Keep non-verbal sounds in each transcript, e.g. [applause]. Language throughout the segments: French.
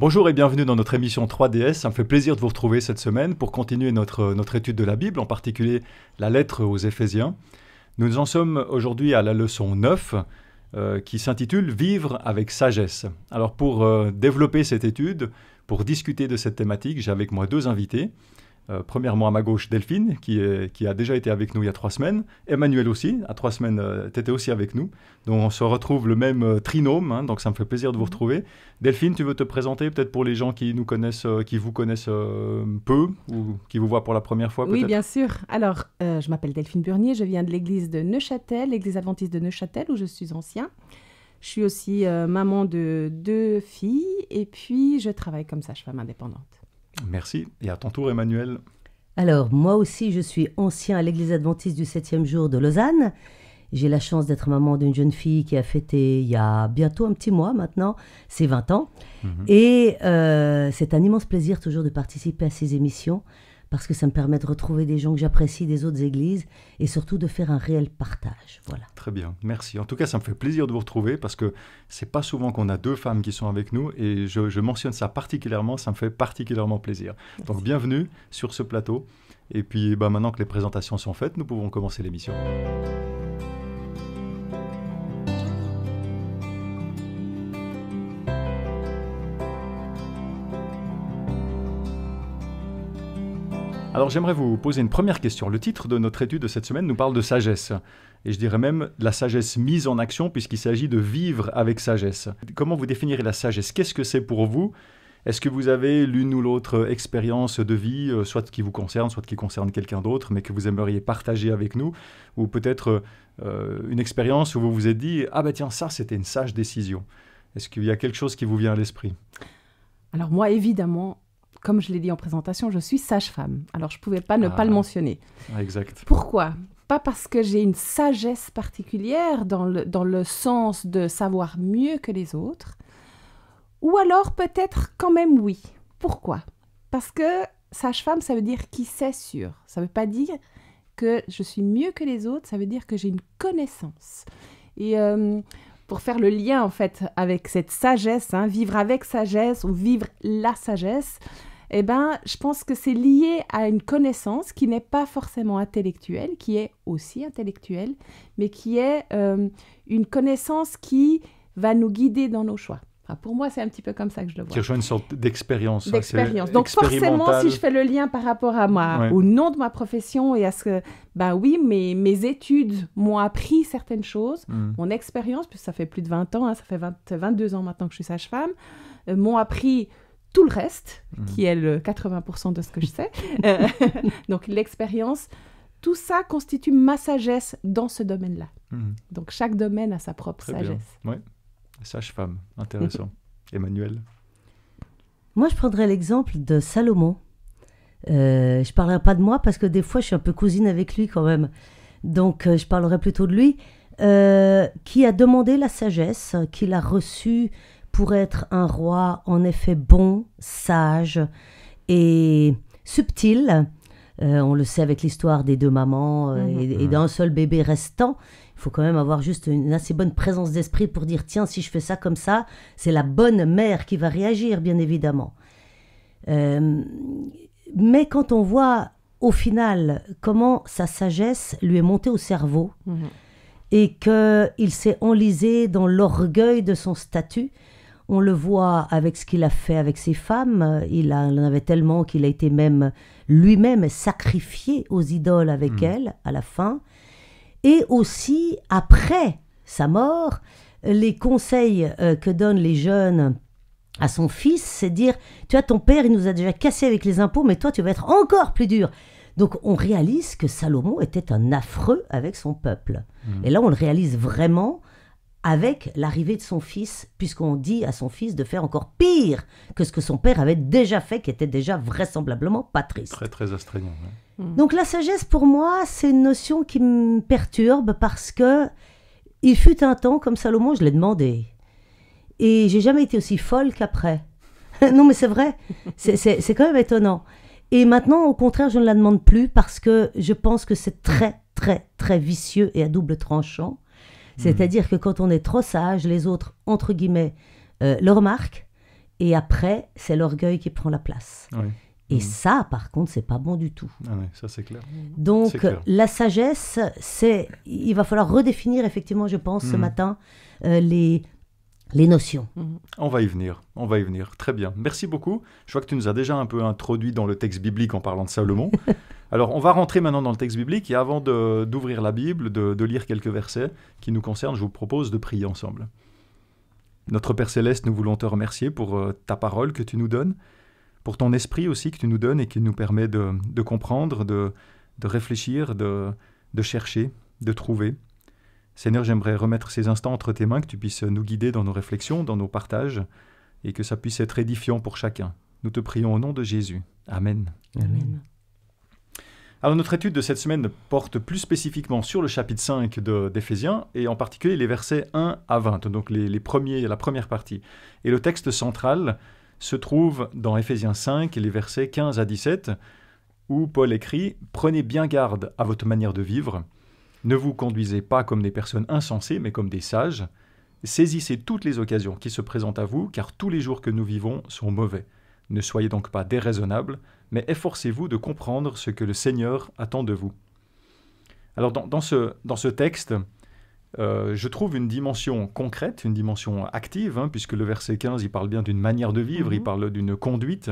Bonjour et bienvenue dans notre émission 3DS. Ça me fait plaisir de vous retrouver cette semaine pour continuer euh, notre, étude de la Bible, en particulier la lettre aux Éphésiens. Nous en sommes aujourd'hui à la leçon 9 euh, qui s'intitule Vivre avec sagesse. Alors pour euh, développer cette étude, pour discuter de cette thématique, j'ai avec moi deux invités. Euh, premièrement à ma gauche Delphine, qui, est, qui, a déjà été avec nous il y a trois semaines. Emmanuel aussi, à trois semaines, euh, tu étais aussi avec nous. Donc on se retrouve le même euh, trinôme, hein, donc ça me fait plaisir de vous mhm. retrouver. Delphine, tu veux te présenter peut-être pour les gens qui nous connaissent, qui vous connaissent peu ou qui vous voient pour la première fois Oui, bien sûr. Alors, je m'appelle Delphine Burnier, je viens de l'église de Neuchâtel, l'église adventiste de Neuchâtel où je suis ancien. Je suis aussi maman de deux filles et puis je travaille comme sage-femme indépendante. Merci. Et à ton tour, Emmanuel. Alors, moi aussi, je suis ancien à l'église adventiste du Septième jour de Lausanne. J'ai la chance d'être maman d'une jeune fille qui a fêté il y a bientôt un petit mois maintenant, ses 20 ans. Mhm. Et euh, c'est un immense plaisir toujours de participer à ces émissions parce que ça me permet de retrouver des gens que j'apprécie des autres églises et surtout de faire un réel partage. Voilà. Très bien, merci. En tout cas, ça me fait plaisir de vous retrouver parce que c'est pas souvent qu'on a deux femmes qui sont avec nous et je, mentionne ça particulièrement, ça me fait particulièrement plaisir. Donc bienvenue sur ce plateau et puis bah maintenant que les présentations sont faites, nous pouvons commencer l'émission. Alors j'aimerais vous poser une première question. Le titre de notre étude de cette semaine nous parle de sagesse. Et je dirais même la sagesse mise en action puisqu'il s'agit de vivre avec sagesse. Comment vous définirez la sagesse Qu'est-ce que c'est pour vous Est-ce que vous avez l'une ou l'autre euh, expérience de vie, euh, soit qui vous concerne, soit qui concerne quelqu'un d'autre, mais que vous aimeriez partager avec nous Ou peut-être euh, une expérience où vous vous êtes dit ⁇ Ah ben tiens, ça c'était une sage décision ⁇ Est-ce qu'il y a quelque chose qui vous vient à l'esprit alors moi, évidemment, comme je l'ai dit en présentation, je suis sage-femme. Alors, je ne pouvais pas ne pas le ah. mentionner. Ah, exact. Pourquoi Pas parce que j'ai une sagesse particulière dans le, dans le sens de savoir mieux que les autres. Ou alors, peut-être quand même oui. Pourquoi Parce que sage-femme, ça veut dire qui sait sûr. Ça ne veut pas dire que je suis mieux que les autres, ça veut dire que j'ai une connaissance. Et euh, pour faire le lien en fait avec cette sagesse, hein, vivre avec sagesse ou vivre la sagesse, eh ben, je pense que c'est lié à une connaissance qui n'est pas forcément intellectuelle, qui est aussi intellectuelle, mais qui est euh, une connaissance qui va nous guider dans nos choix. pour moi, c'est un petit peu comme ça que je le vois. Qui rejoint une sorte d'expérience. Hein, d'expérience. Donc forcément, si je fais le lien par rapport à moi, au nom de ma profession et à ce que, ben oui, mes, mes études m'ont appris certaines choses, hmm. mon expérience, puisque ça fait plus de 20 ans, hein, ça fait 22 ans maintenant que je suis sage-femme, euh, m'ont appris tout le reste, mhm. qui est le 80% de ce que je sais. [laughs] Euh, donc l'expérience, tout ça constitue ma sagesse dans ce domaine-là. Mhm. Donc chaque domaine a sa propre sagesse. Oui, sage-femme, intéressant. [laughs] Emmanuel Moi, je prendrais l'exemple de Salomon. Euh, je parlerai pas de moi parce que des fois, je suis un peu cousine avec lui quand même. Donc, euh, je parlerai plutôt de lui, euh, qui a demandé la sagesse, qu'il a reçue pour être un roi en effet bon, sage et subtil. Euh, on le sait avec l'histoire des deux mamans euh, mhm. et, mhm. d'un seul bébé restant. Il faut quand même avoir juste une assez bonne présence d'esprit pour dire tiens, si je fais ça comme ça, c'est la bonne mère qui va réagir, bien évidemment. Euh, mais quand on voit au final comment sa sagesse lui est montée au cerveau mhm. et qu'il s'est enlisé dans l'orgueil de son statut, on le voit avec ce qu'il a fait avec ses femmes. Il en avait tellement qu'il a été même lui-même sacrifié aux idoles avec hmm. elle elles à la fin. Et aussi, après sa mort, les conseils euh, que donnent les jeunes à son fils, c'est dire, tu vois, ton père, il nous a déjà cassé avec les impôts, mais toi, tu vas être encore plus dur. Donc on réalise que Salomon était un affreux avec son peuple. Hmm. Et là, on le réalise vraiment avec l'arrivée de son fils, puisqu'on dit à son fils de faire encore pire que ce que son père avait déjà fait, qui était déjà vraisemblablement pas triste. Très, très astreignant. Hmm. Donc la sagesse, pour moi, c'est une notion qui me perturbe parce que il fut un temps, comme Salomon, je l'ai demandé. Et j'ai jamais été aussi folle qu'après. [laughs] non, mais c'est vrai. C'est quand même étonnant. Et maintenant, au contraire, je ne la demande plus parce que je pense que c'est très, très, très vicieux et à double tranchant Hmm. C'est-à-dire que quand on est trop sage, les autres, entre guillemets, euh, le remarquent, et après, c'est l'orgueil qui prend la place. Et hmm. ça, par contre, c'est pas bon du tout. Ah ça c'est clair. Hmm. Donc la sagesse, c'est, il va falloir redéfinir effectivement, je pense, ce matin, euh, les les notions. On va y venir, on va y venir. Très bien. Merci beaucoup. Je vois que tu nous as déjà un peu introduit dans le texte biblique en parlant de Salomon. [laughs] Alors, on va rentrer maintenant dans le texte biblique et avant d'ouvrir la Bible, de, lire quelques versets qui nous concernent, je vous propose de prier ensemble. Notre Père céleste, nous voulons te remercier pour euh, ta parole que tu nous donnes, pour ton esprit aussi que tu nous donnes et qui nous permet de, comprendre, de, réfléchir, de chercher, de trouver. Seigneur, j'aimerais remettre ces instants entre tes mains, que tu puisses nous guider dans nos réflexions, dans nos partages, et que ça puisse être édifiant pour chacun. Nous te prions au nom de Jésus. Amen. Amen. Alors notre étude de cette semaine porte plus spécifiquement sur le chapitre 5 d'Éphésiens et en particulier les versets 1 à 20, donc les, les, premiers, la première partie. Et le texte central se trouve dans Éphésiens 5, les versets 15 à 17, où Paul écrit ⁇ Prenez bien garde à votre manière de vivre ⁇ ne vous conduisez pas comme des personnes insensées, mais comme des sages. Saisissez toutes les occasions qui se présentent à vous, car tous les jours que nous vivons sont mauvais. Ne soyez donc pas déraisonnables, mais efforcez-vous de comprendre ce que le Seigneur attend de vous. Alors dans, ce, dans ce, texte, euh, je trouve une dimension concrète, une dimension active, hein, puisque le verset 15, il parle bien d'une manière de vivre, il mhm. parle d'une conduite.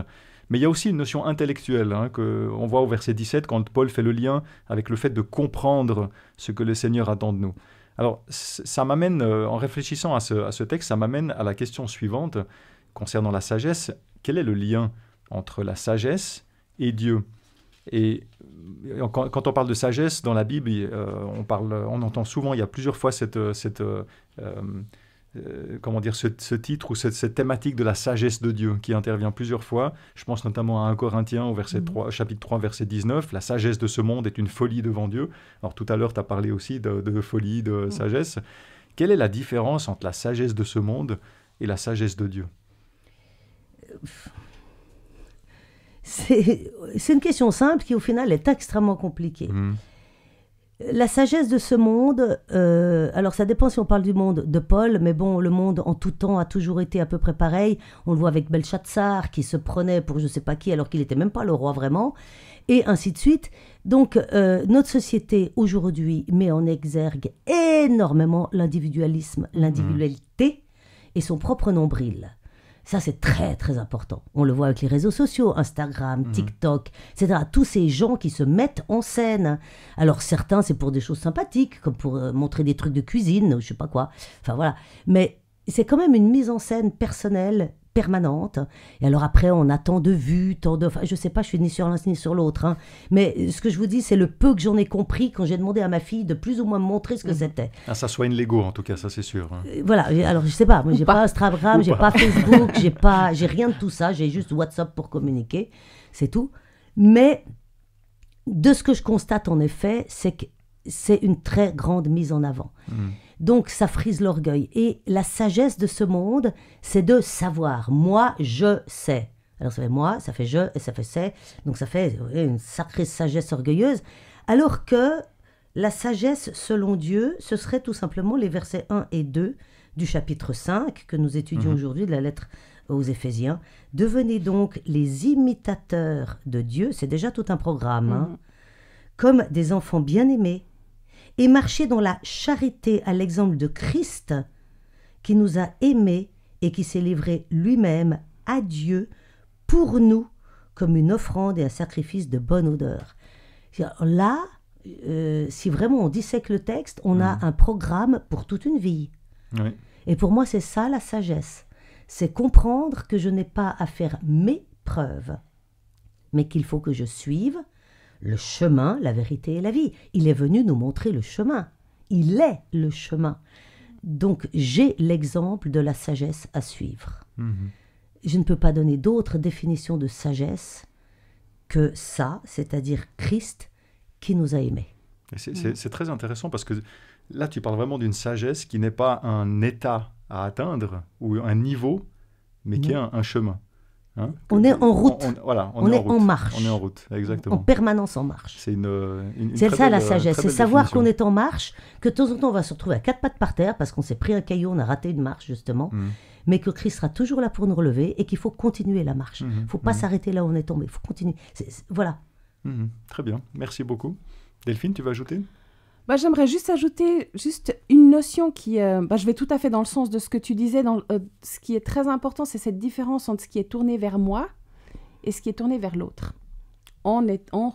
Mais il y a aussi une notion intellectuelle hein, qu'on voit au verset 17 quand Paul fait le lien avec le fait de comprendre ce que le Seigneur attend de nous. Alors ça m'amène, euh, en réfléchissant à ce, texte, ça m'amène à la question suivante concernant la sagesse. Quel est le lien entre la sagesse et Dieu et quand, on parle de sagesse dans la Bible, euh, on, parle, on entend souvent, il y a plusieurs fois cette, cette euh, euh, comment dire, ce, titre ou cette, thématique de la sagesse de Dieu qui intervient plusieurs fois. Je pense notamment à 1 Corinthiens au verset 3, mhm. chapitre 3, verset 19. La sagesse de ce monde est une folie devant Dieu. Alors tout à l'heure, tu as parlé aussi de, folie, de mhm. sagesse. Quelle est la différence entre la sagesse de ce monde et la sagesse de Dieu C'est une question simple qui au final est extrêmement compliquée. Mhm. La sagesse de ce monde, euh, alors ça dépend si on parle du monde de Paul, mais bon, le monde en tout temps a toujours été à peu près pareil. On le voit avec Belshazzar qui se prenait pour je ne sais pas qui alors qu'il n'était même pas le roi vraiment, et ainsi de suite. Donc euh, notre société aujourd'hui met en exergue énormément l'individualisme, l'individualité et son propre nombril. Ça, c'est très, très important. On le voit avec les réseaux sociaux, Instagram, mhm. TikTok, etc. Tous ces gens qui se mettent en scène. Alors, certains, c'est pour des choses sympathiques, comme pour euh, montrer des trucs de cuisine, ou je sais pas quoi. Enfin, voilà. Mais c'est quand même une mise en scène personnelle permanente. Et alors après, on a tant de vues, tant de... Enfin, je sais pas, je suis ni sur l'un ni sur l'autre. Hein. Mais ce que je vous dis, c'est le peu que j'en ai compris quand j'ai demandé à ma fille de plus ou moins me montrer ce que mhm. c'était. Ah, ça ça une l'ego, en tout cas, ça c'est sûr. Hein. Euh, voilà, alors je sais pas, moi j'ai pas, Instagram, j'ai pas. Facebook, j'ai pas, j'ai rien de tout ça, j'ai juste WhatsApp pour communiquer, c'est tout. Mais de ce que je constate en effet, c'est que c'est une très grande mise en avant. Mhm. Donc ça frise l'orgueil. Et la sagesse de ce monde, c'est de savoir. Moi, je sais. Alors ça fait moi, ça fait je et ça fait c'est. Donc ça fait une sacrée sagesse orgueilleuse. Alors que la sagesse selon Dieu, ce serait tout simplement les versets 1 et 2 du chapitre 5 que nous étudions mhm. aujourd'hui de la lettre aux Éphésiens. Devenez donc les imitateurs de Dieu, c'est déjà tout un programme, hein. mhm. comme des enfants bien-aimés et marcher dans la charité à l'exemple de Christ qui nous a aimés et qui s'est livré lui-même à Dieu pour nous comme une offrande et un sacrifice de bonne odeur. Là, euh, si vraiment on dissèque le texte, on a mm. un programme pour toute une vie. Et pour moi, c'est ça la sagesse. C'est comprendre que je n'ai pas à faire mes preuves, mais qu'il faut que je suive, le chemin, la vérité et la vie. Il est venu nous montrer le chemin. Il est le chemin. Donc j'ai l'exemple de la sagesse à suivre. Mhm. Je ne peux pas donner d'autre définition de sagesse que ça, c'est-à-dire Christ qui nous a aimés. Mm. C'est très intéressant parce que là, tu parles vraiment d'une sagesse qui n'est pas un état à atteindre ou un niveau, mais qui est un chemin. Hein on est en route. On, voilà, on, est, en, marche. On est en route, exactement. En permanence en marche. C'est une, euh, ça la euh, sagesse, c'est savoir qu'on est en marche, que de temps en temps on va se retrouver à quatre pattes par terre parce qu'on s'est pris un caillou, on a raté une marche justement, mm. mais que Christ sera toujours là pour nous relever et qu'il faut continuer la marche. Il mm-hmm. ne faut pas mm-hmm. s'arrêter là où on est tombé, il faut continuer. voilà. Mm-hmm. Très bien, merci beaucoup. Delphine, tu veux ajouter bah, j'aimerais juste ajouter juste une notion qui, euh, bah, je vais tout à fait dans le sens de ce que tu disais. Dans, euh, ce qui est très important, c'est cette différence entre ce qui est tourné vers moi et ce qui est tourné vers l'autre, en,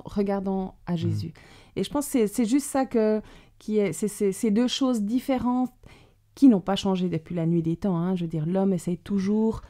regardant à hmm. Jésus. Et je pense que c'est juste ça que, qui est, c'est ces deux choses différentes qui n'ont pas changé depuis la nuit des temps. Hein. Je veux dire, l'homme essaye toujours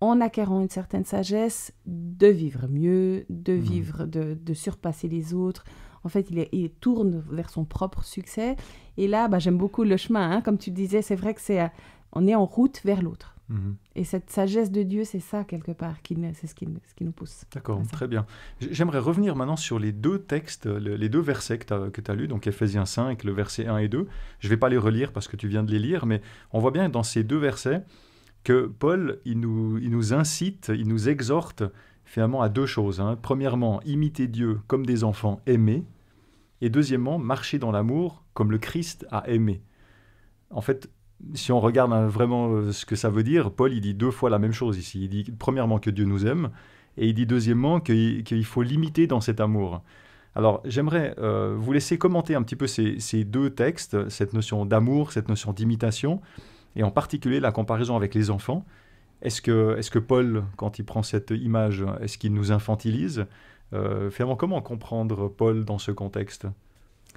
en acquérant une certaine sagesse, de vivre mieux, de hmm. vivre, de, de, surpasser les autres, en fait, il, est, tourne vers son propre succès. Et là, bah, j'aime beaucoup le chemin. Hein. Comme tu disais, c'est vrai que c'est euh, on est en route vers l'autre. Mhm. Et cette sagesse de Dieu, c'est ça quelque part, c'est ce qui, nous pousse. D'accord, très bien. J'aimerais revenir maintenant sur les deux textes, les deux versets que tu as, lus, donc Ephésiens 5, le verset 1 et 2. Je ne vais pas les relire parce que tu viens de les lire, mais on voit bien dans ces deux versets que Paul, il nous, incite, il nous exhorte finalement à deux choses. Hein. Premièrement, imiter Dieu comme des enfants aimés, et deuxièmement, marcher dans l'amour comme le Christ a aimé. En fait, si on regarde hein, vraiment euh, ce que ça veut dire, Paul, il dit deux fois la même chose ici. Il dit premièrement que Dieu nous aime, et il dit deuxièmement qu'il faut l'imiter dans cet amour. Alors j'aimerais euh, vous laisser commenter un petit peu ces, deux textes, cette notion d'amour, cette notion d'imitation, et en particulier la comparaison avec les enfants. Est-ce que, est que Paul, quand il prend cette image, est-ce qu'il nous infantilise euh, finalement, comment comprendre Paul dans ce contexte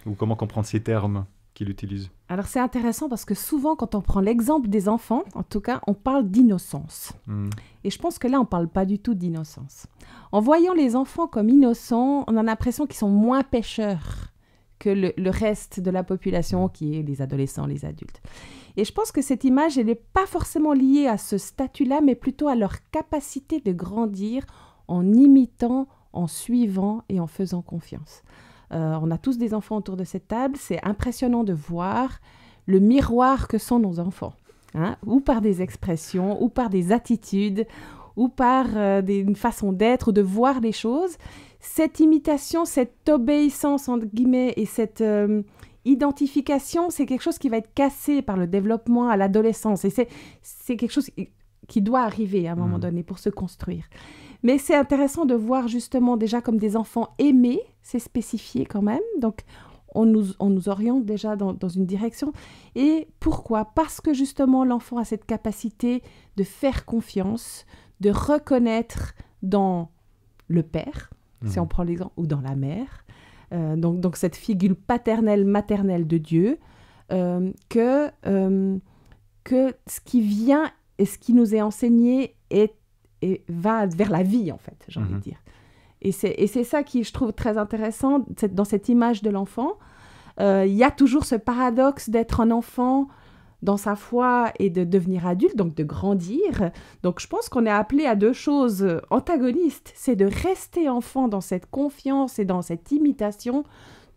Ou comment comprendre ces termes qu'il utilise Alors c'est intéressant parce que souvent quand on prend l'exemple des enfants, en tout cas, on parle d'innocence. Hmm. Et je pense que là, on ne parle pas du tout d'innocence. En voyant les enfants comme innocents, on a l'impression qu'ils sont moins pêcheurs que le, le, reste de la population qui est les adolescents, les adultes. Et je pense que cette image, elle n'est pas forcément liée à ce statut-là, mais plutôt à leur capacité de grandir en imitant en suivant et en faisant confiance. Euh, on a tous des enfants autour de cette table. C'est impressionnant de voir le miroir que sont nos enfants, hein, ou par des expressions, ou par des attitudes, ou par euh, des, une façon d'être ou de voir les choses. Cette imitation, cette obéissance, entre guillemets, et cette euh, identification, c'est quelque chose qui va être cassé par le développement à l'adolescence. Et c'est quelque chose qui doit arriver à un moment mmh. donné pour se construire. Mais c'est intéressant de voir justement déjà comme des enfants aimés, c'est spécifié quand même. Donc on nous, on nous oriente déjà dans, une direction. Et pourquoi Parce que justement l'enfant a cette capacité de faire confiance, de reconnaître dans le père, si mhm. on prend l'exemple, ou dans la mère, euh, donc, donc, cette figure paternelle, maternelle de Dieu, euh, que, euh, que ce qui vient et ce qui nous est enseigné est et va vers la vie, en fait, j'ai envie de mhm. dire. Et c'est ça qui, je trouve, très intéressant dans cette image de l'enfant. Euh, il y a toujours ce paradoxe d'être un enfant dans sa foi et de devenir adulte, donc de grandir. Donc je pense qu'on est appelé à deux choses antagonistes. C'est de rester enfant dans cette confiance et dans cette imitation,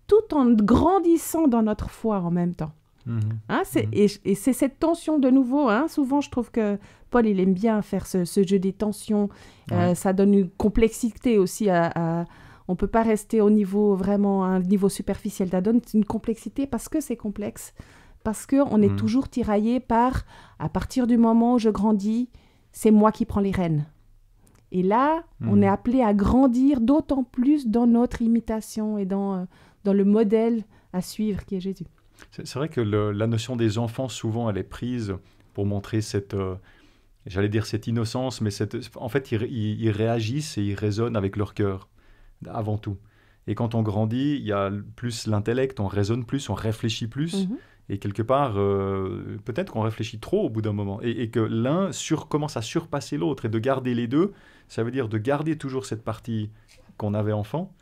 tout en grandissant dans notre foi en même temps. Mhm. Hein, mhm. Et, c'est cette tension de nouveau. Hein, souvent, je trouve que Paul, il aime bien faire ce, jeu des tensions. Euh, ça donne une complexité aussi à, ne on peut pas rester au niveau vraiment un niveau superficiel. Ça donne une complexité parce que c'est complexe, parce que on est mm. toujours tiraillé par à partir du moment où je grandis, c'est moi qui prends les rênes. Et là, on mm. est appelé à grandir d'autant plus dans notre imitation et dans euh, dans le modèle à suivre qui est Jésus. C'est vrai que la notion des enfants souvent elle est prise pour montrer cette euh, j'allais dire cette innocence, mais en fait, ils, réagissent et ils résonnent avec leur cœur, avant tout. Et quand on grandit, il y a plus l'intellect, on raisonne plus, on réfléchit plus. Mhm. Et quelque part, euh, peut-être qu'on réfléchit trop au bout d'un moment. Et, et que l'un commence à surpasser l'autre. Et de garder les deux, ça veut dire de garder toujours cette partie qu'on avait enfant,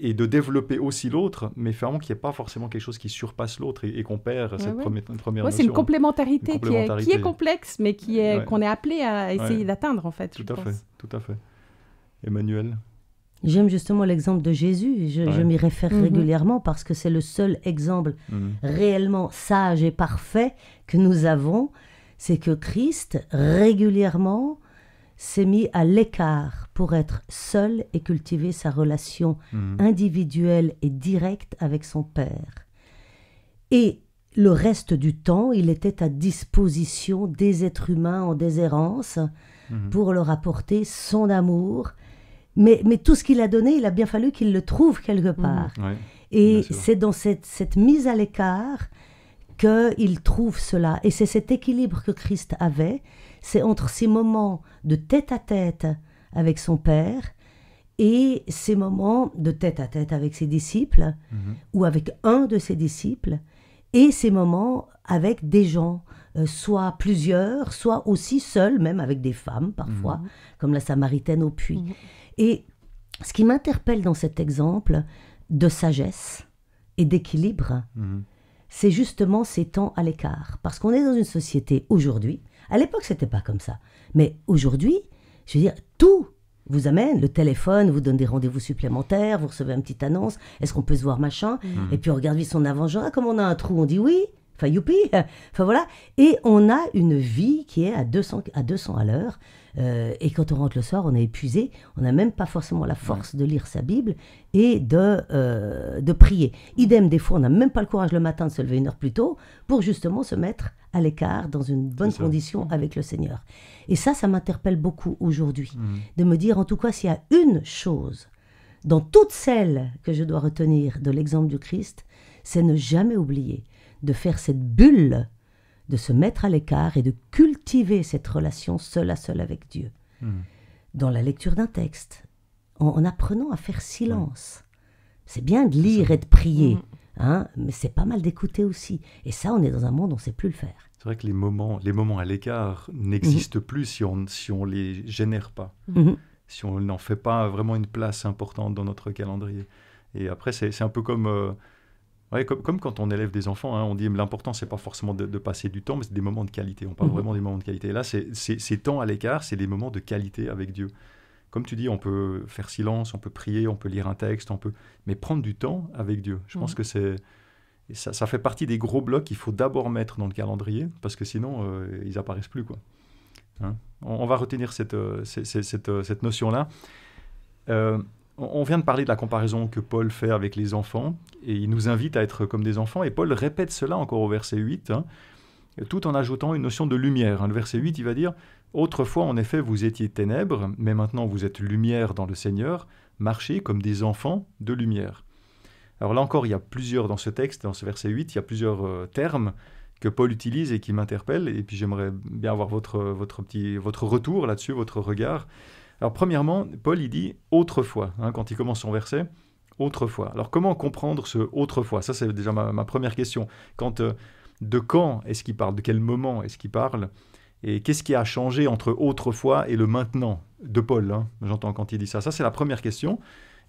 et de développer aussi l'autre, mais sorte qu'il n'y ait pas forcément quelque chose qui surpasse l'autre et, qu'on perd cette Première, notion. C'est une hein. complémentarité, Qui, est, complexe, mais qui est qu'on est appelé à essayer d'atteindre en fait. Tout à fait, tout à fait. Emmanuel. J'aime justement l'exemple de Jésus, je, m'y réfère mhm. régulièrement parce que c'est le seul exemple mhm. réellement sage et parfait que nous avons, c'est que Christ régulièrement s'est mis à l'écart pour être seul et cultiver sa relation mhm. individuelle et directe avec son père. Et le reste du temps, il était à disposition des êtres humains en déshérence mhm. pour leur apporter son amour. Mais, tout ce qu'il a donné, il a bien fallu qu'il le trouve quelque mhm. part. et c'est dans cette, cette mise à l'écart qu'il trouve cela. Et c'est cet équilibre que Christ avait c'est entre ces moments de tête-à-tête avec son Père et ces moments de tête-à-tête avec ses disciples mhm. ou avec un de ses disciples et ces moments avec des gens, euh, soit plusieurs, soit aussi seuls, même avec des femmes parfois, mhm. comme la Samaritaine au puits. Mhm. Et ce qui m'interpelle dans cet exemple de sagesse et d'équilibre, c'est justement ces temps à l'écart. Parce qu'on est dans une société aujourd'hui à l'époque, c'était pas comme ça. Mais aujourd'hui, je veux dire, tout vous amène, le téléphone vous donne des rendez-vous supplémentaires, vous recevez une petite annonce, est-ce qu'on peut se voir machin mm. Mm. Et puis on regarde vite son avant ah, comme on a un trou, on dit oui, enfin youpi, [laughs] enfin voilà. Et on a une vie qui est à 200 à, 200 à l'heure. Euh, et quand on rentre le soir, on est épuisé, on n'a même pas forcément la force de lire sa Bible et de, euh, de prier. Idem, des fois, on n'a même pas le courage le matin de se lever une heure plus tôt pour justement se mettre à l'écart, dans une bonne condition avec le Seigneur. Et ça, ça m'interpelle beaucoup aujourd'hui, mhm. de me dire, en tout cas, s'il y a une chose dans toutes celles que je dois retenir de l'exemple du Christ, c'est ne jamais oublier de faire cette bulle, de se mettre à l'écart et de cultiver cette relation seul à seule avec Dieu. Mhm. Dans la lecture d'un texte, en, apprenant à faire silence. C'est bien de lire et de prier, mhm. hein, mais c'est pas mal d'écouter aussi. Et ça, on est dans un monde où on ne sait plus le faire c'est vrai que les moments, les moments à l'écart n'existent mhm. plus si on si on les génère pas, mhm. si on n'en fait pas vraiment une place importante dans notre calendrier. Et après, c'est un peu euh, comme, comme, quand on élève des enfants, hein, on dit l'important, n'est pas forcément de, passer du temps, mais c'est des moments de qualité. On parle mhm. vraiment des moments de qualité. Et là, c'est ces temps à l'écart, c'est des moments de qualité avec Dieu. Comme tu dis, on peut faire silence, on peut prier, on peut lire un texte, on peut, mais prendre du temps avec Dieu. Je pense que c'est ça, fait partie des gros blocs qu'il faut d'abord mettre dans le calendrier, parce que sinon, euh, ils apparaissent plus. Quoi. Hein on, va retenir cette, euh, euh, cette, notion-là. on vient de parler de la comparaison que Paul fait avec les enfants, et il nous invite à être comme des enfants, et Paul répète cela encore au verset 8, hein, tout en ajoutant une notion de lumière. Hein, le verset 8, il va dire, Autrefois, en effet, vous étiez ténèbres, mais maintenant vous êtes lumière dans le Seigneur, marchez comme des enfants de lumière. Alors là encore, il y a plusieurs dans ce texte, dans ce verset 8, il y a plusieurs euh, termes que Paul utilise et qui m'interpellent, et puis j'aimerais bien avoir votre, euh, votre, petit, votre retour là-dessus, votre regard. Alors premièrement, Paul, il dit « autrefois hein, quand il commence son verset « autrefois ». Alors comment comprendre ce « autrefois » Ça, c'est déjà ma, première question. Quand, euh, de quand est-ce qu'il parle De quel moment est-ce qu'il parle et qu'est-ce qui a changé entre autrefois et le maintenant de Paul hein J'entends quand il dit ça. Ça, c'est la première question.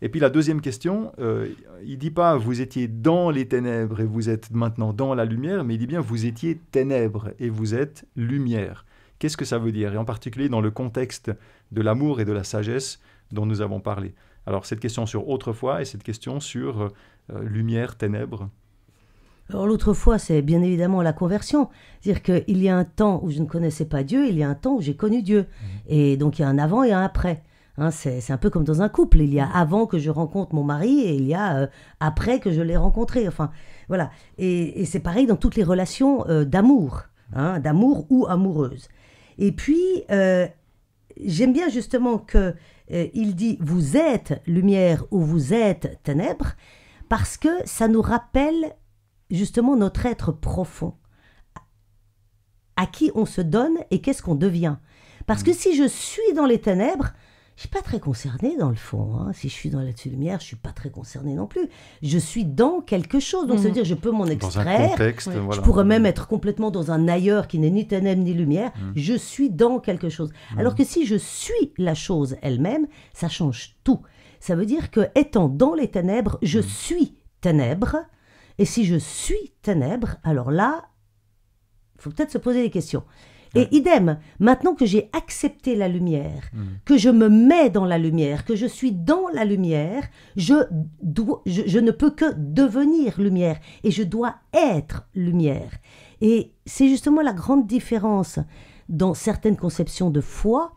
Et puis la deuxième question, euh, il ne dit pas vous étiez dans les ténèbres et vous êtes maintenant dans la lumière, mais il dit bien vous étiez ténèbres et vous êtes lumière. Qu'est-ce que ça veut dire Et en particulier dans le contexte de l'amour et de la sagesse dont nous avons parlé. Alors cette question sur autrefois et cette question sur euh, euh, lumière, ténèbres. Alors l'autrefois, c'est bien évidemment la conversion. C'est-à-dire qu'il y a un temps où je ne connaissais pas Dieu, il y a un temps où j'ai connu Dieu. Mmh. Et donc il y a un avant et un après. Hein, c'est un peu comme dans un couple. Il y a mm. avant que je rencontre mon mari et il y a euh, après que je l'ai rencontré. Enfin, voilà. Et, c'est pareil dans toutes les relations euh, d'amour, hein, d'amour ou amoureuse. Et puis, euh, j'aime bien justement qu'il il dit vous êtes lumière ou vous êtes ténèbres parce que ça nous rappelle justement notre être profond, à qui on se donne et qu'est-ce qu'on devient. Parce que mm. si je suis dans les ténèbres, je suis pas très concernée dans le fond. Hein. Si je suis dans la lumière, je suis pas très concernée non plus. Je suis dans quelque chose. Donc, ça veut mhm. dire que je peux m'en extraire. Je pourrais même être complètement dans un ailleurs qui n'est ni ténèbres ni lumière. Mhm. Je suis dans quelque chose. Alors mhm. que si je suis la chose elle-même, ça change tout. Ça veut dire que, étant dans les ténèbres, je suis ténèbres. Et si je suis ténèbres, alors là, faut peut-être se poser des questions. Et idem, maintenant que j'ai accepté la lumière, mm. que je me mets dans la lumière, que je suis dans la lumière, je, ne peux que devenir lumière et je dois être lumière. Et c'est justement la grande différence dans certaines conceptions de foi,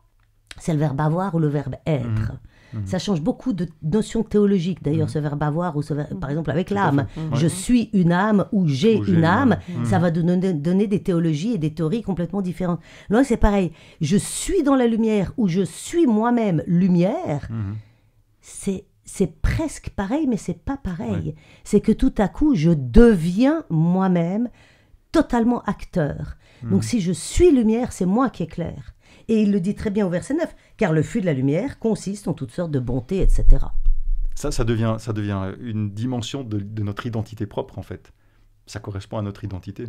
c'est le verbe avoir ou le verbe être. Mm. Mhm. Ça change beaucoup de notions théologiques, d'ailleurs, ce mhm. verbe avoir, ou par exemple avec l'âme. Je suis une âme ou j'ai une, âme, mhm. ça va donner, des théologies et des théories complètement différentes. Là, c'est pareil. Je suis dans la lumière ou je suis moi-même lumière, c'est c'est presque pareil, mais c'est pas pareil. C'est que tout à coup, je deviens moi-même totalement acteur. Donc si je suis lumière, c'est moi qui éclaire. Et il le dit très bien au verset 9, car le flux de la lumière consiste en toutes sortes de bontés, etc. Ça, ça devient, ça devient une dimension de, notre identité propre, en fait. Ça correspond à notre identité.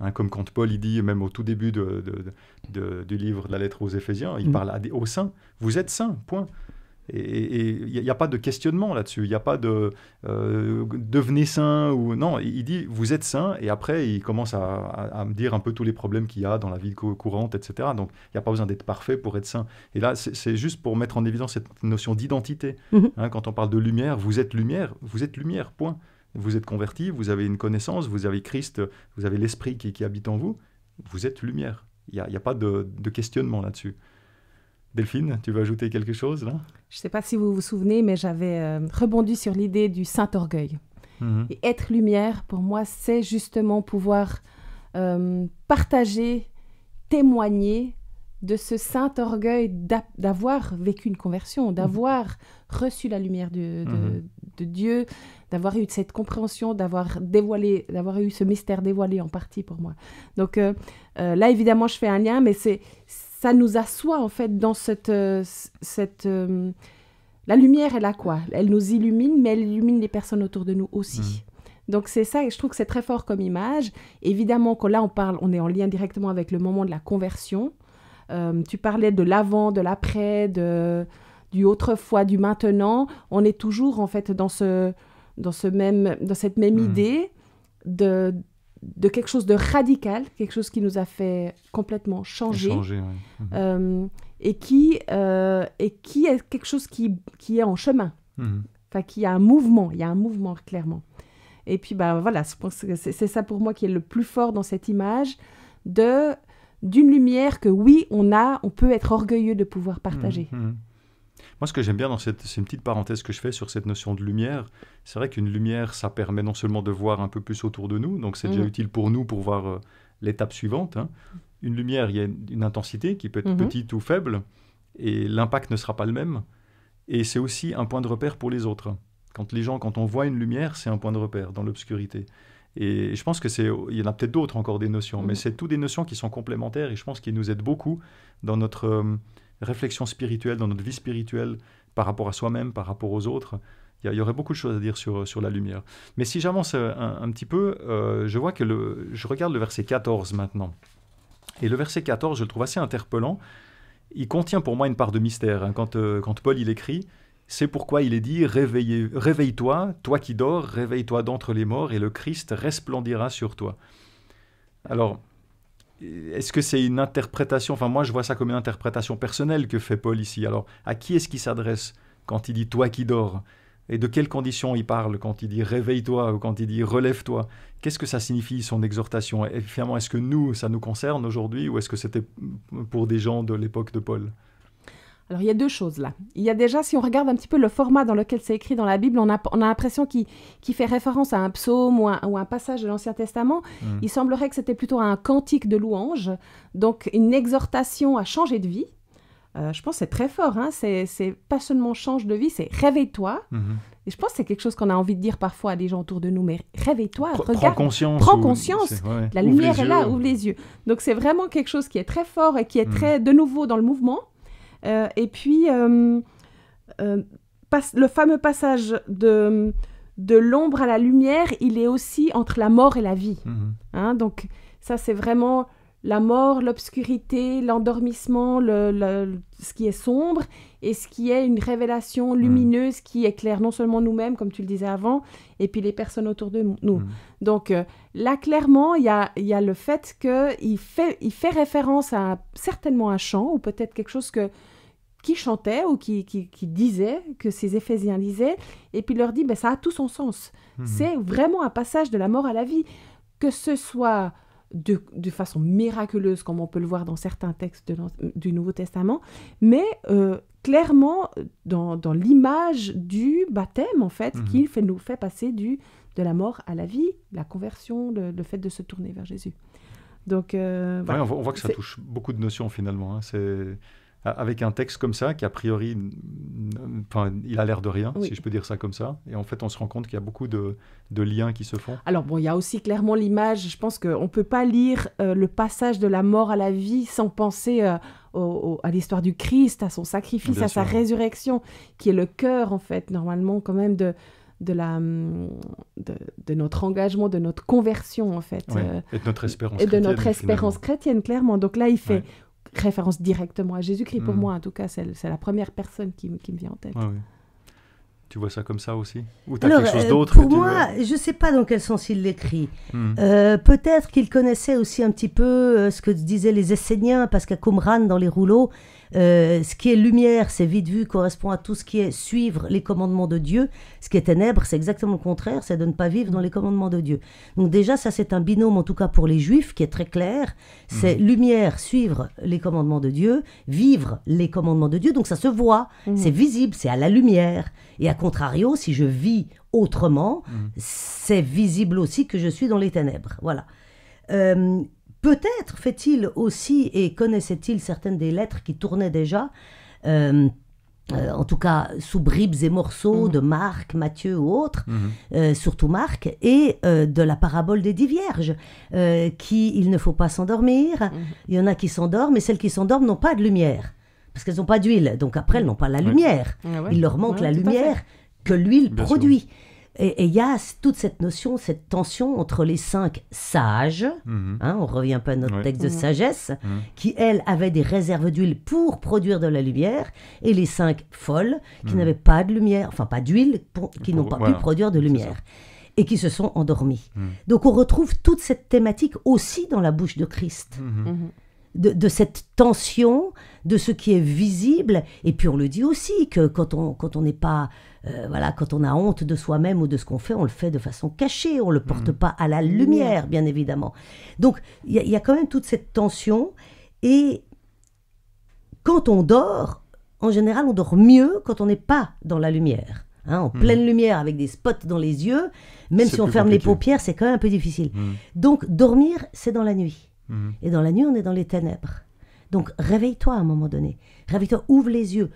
Hein, comme quand Paul il dit, même au tout début du livre de la lettre aux Éphésiens, il mm. parle à des, aux saints. Vous êtes saints, point. Et il n'y a, pas de questionnement là-dessus. Il n'y a pas de euh, devenez saint ou non. Il dit vous êtes saint et après il commence à, me dire un peu tous les problèmes qu'il y a dans la vie courante, etc. Donc il n'y a pas besoin d'être parfait pour être saint. Et là, c'est juste pour mettre en évidence cette notion d'identité. Mm-hmm. Hein, quand on parle de lumière, vous êtes lumière, vous êtes lumière, point. Vous êtes converti, vous avez une connaissance, vous avez Christ, vous avez l'Esprit qui, habite en vous, vous êtes lumière. Il n'y a, pas de questionnement là-dessus. Delphine, tu veux ajouter quelque chose là Je ne sais pas si vous vous souvenez, mais j'avais euh, rebondi sur l'idée du Saint-Orgueil. Mhm. Et être lumière, pour moi, c'est justement pouvoir euh, partager, témoigner de ce Saint-Orgueil d'avoir vécu une conversion, mhm. d'avoir reçu la lumière mhm. de, Dieu, d'avoir eu cette compréhension, d'avoir dévoilé, d'avoir eu ce mystère dévoilé en partie pour moi. Donc euh, là, évidemment, je fais un lien, mais c'est ça nous assoit en fait dans cette... Euh, cette euh, la lumière, elle a quoi Elle nous illumine, mais elle illumine les personnes autour de nous aussi. Mmh. Donc c'est ça, et je trouve que c'est très fort comme image. Évidemment que là, on parle, on est en lien directement avec le moment de la conversion. Euh, tu parlais de l'avant, de l'après, de du autrefois, du maintenant. On est toujours en fait dans ce dans ce même dans cette même mmh. idée de de quelque chose de radical, quelque chose qui nous a fait complètement changer, mhm. euh, et, qui, euh, et qui est quelque chose qui, est en chemin, mhm. enfin qui a un mouvement, il y a un mouvement clairement. Et puis bah, voilà, c'est ça pour moi qui est le plus fort dans cette image de d'une lumière que oui, on a, on peut être orgueilleux de pouvoir partager. Mhm, moi, ce que j'aime bien dans cette, c'est une petite parenthèse que je fais sur cette notion de lumière. C'est vrai qu'une lumière, ça permet non seulement de voir un peu plus autour de nous, donc c'est déjà mm. utile pour nous pour voir euh, l'étape suivante. Hein. Une lumière, il y a une intensité qui peut être mm-hmm. petite ou faible, et l'impact ne sera pas le même. Et c'est aussi un point de repère pour les autres. Quand les gens, quand on voit une lumière, c'est un point de repère dans l'obscurité. Et je pense que c'est, il y en a peut-être d'autres encore des notions, mais mm-hmm. c'est toutes des notions qui sont complémentaires et je pense qu'ils nous aident beaucoup dans notre euh, réflexion spirituelle, dans notre vie spirituelle, par rapport à soi-même, par rapport aux autres. Il y, aurait beaucoup de choses à dire sur, sur la lumière. Mais si j'avance euh, un, petit peu, euh, je vois que le, je regarde le verset 14 maintenant. Et le verset 14, je le trouve assez interpellant. Il contient pour moi une part de mystère. Hein. Quand, euh, quand Paul il écrit, c'est pourquoi il est dit Réveille-toi, toi qui dors, réveille-toi d'entre les morts, et le Christ resplendira sur toi. Alors, est-ce que c'est une interprétation Enfin, moi, je vois ça comme une interprétation personnelle que fait Paul ici. Alors, à qui est-ce qu'il s'adresse quand il dit toi qui dors Et de quelles conditions il parle quand il dit réveille-toi ou quand il dit relève-toi Qu'est-ce que ça signifie son exhortation Et finalement, est-ce que nous, ça nous concerne aujourd'hui ou est-ce que c'était pour des gens de l'époque de Paul alors, il y a deux choses là. Il y a déjà, si on regarde un petit peu le format dans lequel c'est écrit dans la Bible, on a, l'impression qu'il fait référence à un psaume ou, un, passage de l'Ancien Testament. Mm. Il semblerait que c'était plutôt un cantique de louange, donc une exhortation à changer de vie. Euh, je pense que c'est très fort. Hein? C'est pas seulement change de vie, c'est réveille-toi. Mm-hmm. Et je pense que c'est quelque chose qu'on a envie de dire parfois à des gens autour de nous. Mais réveille-toi, regarde. Prends conscience. La lumière est là, ouvre les yeux. Donc c'est vraiment quelque chose qui est très fort et qui est mm. très, de nouveau, dans le mouvement. Euh, et puis, euh, euh, le fameux passage de, de l'ombre à la lumière, il est aussi entre la mort et la vie. Mhm. Hein, donc ça, c'est vraiment la mort, l'obscurité, l'endormissement, le, ce qui est sombre et ce qui est une révélation mhm. lumineuse qui éclaire non seulement nous-mêmes, comme tu le disais avant, et puis les personnes autour de nous. Mhm. Donc là, clairement, il y a, y a, le fait qu'il fait, il fait référence à certainement un chant ou peut-être quelque chose que qui chantait ou qui, disait, que ces Éphésiens lisaient, et puis leur dit, ben, ça a tout son sens. Mhm. C'est vraiment un passage de la mort à la vie, que ce soit de, façon miraculeuse, comme on peut le voir dans certains textes euh, du Nouveau Testament, mais euh, clairement dans, l'image du baptême, en fait, mhm. qu'il qui fait, nous fait passer du, de la mort à la vie, la conversion, le, fait de se tourner vers Jésus. Donc, euh, on, voit, que ça touche beaucoup de notions finalement. Hein. C'est avec un texte comme ça, qui a priori, enfin, il a l'air de rien, si je peux dire ça comme ça. Et en fait, on se rend compte qu'il y a beaucoup de, liens qui se font. Alors bon, il y a aussi clairement l'image, je pense qu'on ne peut pas lire euh, le passage de la mort à la vie sans penser... Euh, à l'histoire du Christ, à son sacrifice, à sa résurrection, qui est le cœur, en fait, normalement, quand même, de, de, la, hum, de, notre engagement, de notre conversion, en fait. Euh, et de notre espérance chrétienne. Et de notre espérance chrétienne, clairement. Donc là, il fait référence directement à Jésus-Christ. Pour mm. moi, en tout cas, c'est la première personne qui, me vient en tête. Ah tu vois ça comme ça aussi Ou tu as quelque chose euh, d'autre Pour moi, je ne sais pas dans quel sens il l'écrit. Mm. Euh, peut-être qu'il connaissait aussi un petit peu euh, ce que disaient les Esséniens, parce qu'à Qumran, dans les rouleaux, euh, ce qui est lumière, c'est vite vu, correspond à tout ce qui est suivre les commandements de Dieu. Ce qui est ténèbres, c'est exactement le contraire, c'est de ne pas vivre dans les commandements de Dieu. Donc déjà, ça c'est un binôme, en tout cas pour les juifs, qui est très clair. C'est mhm. lumière, suivre les commandements de Dieu, vivre les commandements de Dieu. Donc ça se voit, mhm. c'est visible, c'est à la lumière. Et à contrario, si je vis autrement, mhm. c'est visible aussi que je suis dans les ténèbres. Voilà. Euh, Peut-être fait-il aussi et connaissait-il certaines des lettres qui tournaient déjà, euh, euh, en tout cas sous bribes et morceaux mhm. de Marc, Matthieu ou autres, mhm. euh, surtout Marc, et de la parabole des dix vierges, qui il ne faut pas s'endormir. Mhm. Il y en a qui s'endorment, mais celles qui s'endorment n'ont pas de lumière, parce qu'elles n'ont pas d'huile, donc après elles n'ont pas la lumière. Ah il leur manque la lumière que l'huile produit. Et il y a toute cette notion, cette tension entre les cinq sages, mhm. hein, on revient pas à notre texte de sagesse, mhm. qui, elles, avaient des réserves d'huile pour produire de la lumière, et les cinq folles, qui mhm. n'avaient pas de lumière, enfin pas d'huile, qui n'ont pas pu produire de lumière et qui se sont endormis. Donc on retrouve toute cette thématique aussi dans la bouche de Christ. De, cette tension, de ce qui est visible. Et puis on le dit aussi que quand on quand on n'est pas euh, voilà, quand on a honte de soi-même ou de ce qu'on fait, on le fait de façon cachée, on ne le porte mm. pas à la lumière, bien évidemment. Donc, il y, a quand même toute cette tension. Et quand on dort, en général, on dort mieux quand on n'est pas dans la lumière. Hein, en mm. pleine lumière, avec des spots dans les yeux, même si on ferme les paupières, c'est quand même un peu difficile. Mm. Donc, dormir, c'est dans la nuit. Et dans la nuit, on est dans les ténèbres. Donc réveille-toi à un moment donné. Réveille-toi, ouvre les yeux,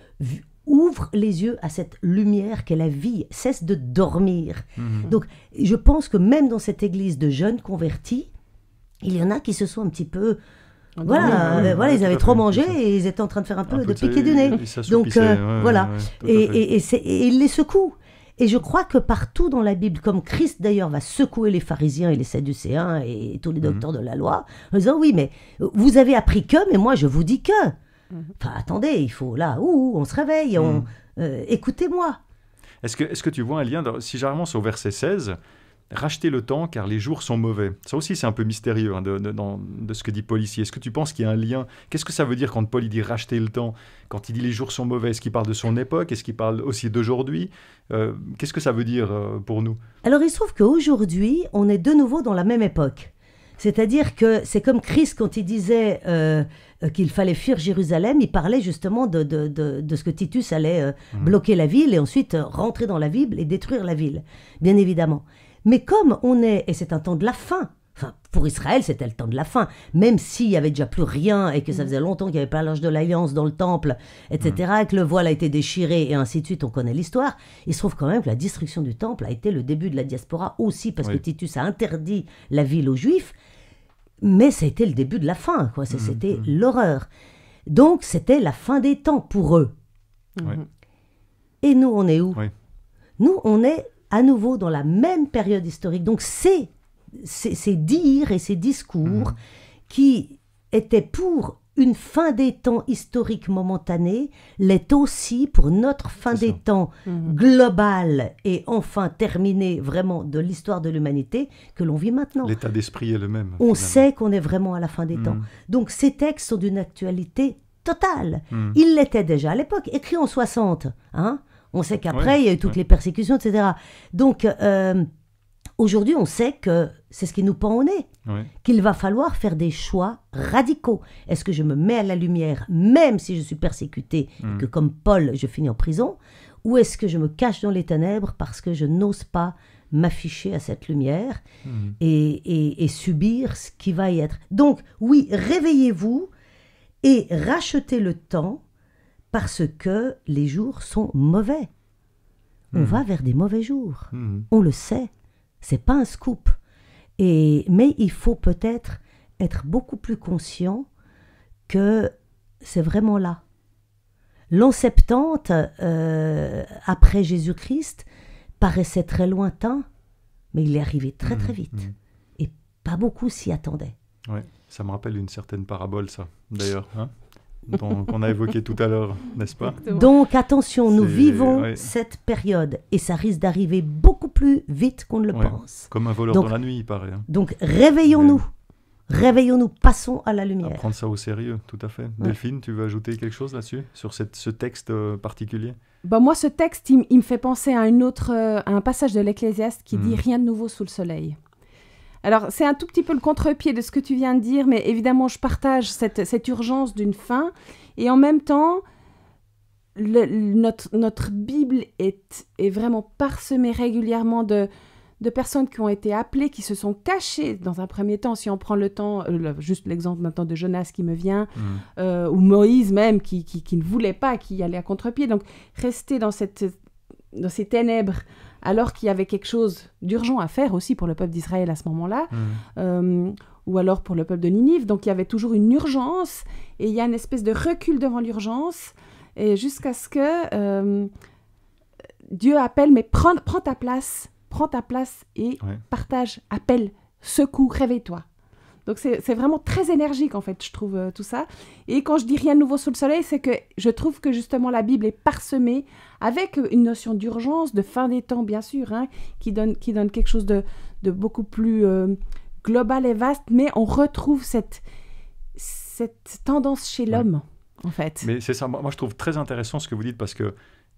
ouvre les yeux à cette lumière qu'est la vie, cesse de dormir. Mhm. Donc je pense que même dans cette église de jeunes convertis, il y en a qui se sont un petit peu... Voilà, euh, voilà ils avaient trop mangé et ils étaient en train de faire un peu, de piquer du nez. Donc euh, voilà, et, et, et, et il les secoue. Et je crois que partout dans la Bible, comme Christ d'ailleurs va secouer les pharisiens et les sadducéens et tous les mhm. docteurs de la loi, en disant oui, mais euh, vous avez appris que, mais moi je vous dis que. Mhm. attendez, il faut là, où on se réveille, mhm. euh, écoutez-moi. Est-ce que, est que tu vois un lien, si j'avance au verset 16, racheter le temps car les jours sont mauvais. Ça aussi, c'est un peu mystérieux hein, de, ce que dit Paul ici. Est-ce que tu penses qu'il y a un lien Qu'est-ce que ça veut dire quand Paul dit racheter le temps Quand il dit les jours sont mauvais, est-ce qu'il parle de son époque Est-ce qu'il parle aussi d'aujourd'hui euh, Qu'est-ce que ça veut dire euh, pour nous Alors, il se trouve qu'aujourd'hui, on est de nouveau dans la même époque. C'est-à-dire que c'est comme Christ quand il disait euh, qu'il fallait fuir Jérusalem, il parlait justement de, de, ce que Titus allait euh, mhm. bloquer la ville et ensuite euh, rentrer dans la Bible et détruire la ville, bien évidemment. Mais comme on est, et c'est un temps de la fin, enfin pour Israël c'était le temps de la fin, même s'il n'y avait déjà plus rien et que ça mhm. faisait longtemps qu'il n'y avait pas l'âge de l'alliance dans le temple, etc., mhm. que le voile a été déchiré et ainsi de suite, on connaît l'histoire, il se trouve quand même que la destruction du temple a été le début de la diaspora aussi parce que Titus a interdit la ville aux Juifs, mais ça a été le début de la fin, quoi. C'était mhm. l'horreur. Donc c'était la fin des temps pour eux. Mhm. Et nous, on est où Nous, on est à nouveau dans la même période historique. Donc c'est ces dires et ces discours mhm. qui étaient pour une fin des temps historique momentanée l'est aussi pour notre fin des temps mhm. global globale et enfin terminée vraiment de l'histoire de l'humanité que l'on vit maintenant. L'état d'esprit est le même. On sait qu'on est vraiment à la fin des temps. Mhm. Donc ces textes sont d'une actualité totale. Mhm. Ils l'étaient déjà à l'époque, écrits en 60. Hein on sait qu'après, il y a eu toutes les persécutions, etc. Donc... Euh, Aujourd'hui, on sait que c'est ce qui nous pend au nez, qu'il va falloir faire des choix radicaux. Est-ce que je me mets à la lumière, même si je suis persécuté, et hmm. que comme Paul, je finis en prison, ou est-ce que je me cache dans les ténèbres parce que je n'ose pas m'afficher à cette lumière hmm. et, subir ce qui va y être. Donc oui, réveillez-vous et rachetez le temps parce que les jours sont mauvais. On hmm. va vers des mauvais jours. On le sait. C'est pas un scoop. Et, mais il faut peut-être être beaucoup plus conscient que c'est vraiment là. L'an 70, euh, après Jésus-Christ, paraissait très lointain, mais il est arrivé très très mmh, vite. Mmh. Et pas beaucoup s'y attendaient. Oui, ça me rappelle une certaine parabole, ça, d'ailleurs. Hein qu'on a évoqué tout à l'heure, n'est-ce pas Donc attention, nous vivons cette période et ça risque d'arriver beaucoup plus vite qu'on ne le pense. Comme un voleur dans la nuit, il paraît. Hein. Donc réveillons-nous. Réveillons-nous, passons à la lumière. À prendre ça au sérieux, tout à fait. Delphine, tu veux ajouter quelque chose là-dessus, sur ce texte euh, particulier bah, moi, ce texte, il, me fait penser à, un autre, euh, un passage de l'Ecclésiaste qui hmm. dit Rien de nouveau sous le soleil. Alors, c'est un tout petit peu le contre-pied de ce que tu viens de dire, mais évidemment, je partage cette, urgence d'une fin. Et en même temps, notre, notre Bible est, est vraiment parsemée régulièrement de, de personnes qui ont été appelées, qui se sont cachées dans un premier temps, si on prend le temps, euh, juste l'exemple maintenant de Jonas qui me vient, mm. euh, ou Moïse même qui, qui, ne voulait pas, qui allait à contre-pied. Donc rester dans, cette, dans ces ténèbres alors qu'il y avait quelque chose d'urgent à faire aussi pour le peuple d'Israël à ce moment-là, mm. euh, ou alors pour le peuple de Ninive. Donc il y avait toujours une urgence et il y a une espèce de recul devant l'urgence et jusqu'à ce que euh, Dieu appelle, mais prends, ta place, prends ta place et partage, appelle, secoue, réveille-toi. Donc c'est vraiment très énergique en fait, je trouve euh, tout ça. Et quand je dis rien de nouveau sous le soleil, c'est que je trouve que justement la Bible est parsemée avec euh, une notion d'urgence, de fin des temps bien sûr, hein, qui, donne, quelque chose de, beaucoup plus euh, global et vaste, mais on retrouve cette, tendance chez l'homme en fait. Mais c'est ça, moi, je trouve très intéressant ce que vous dites parce que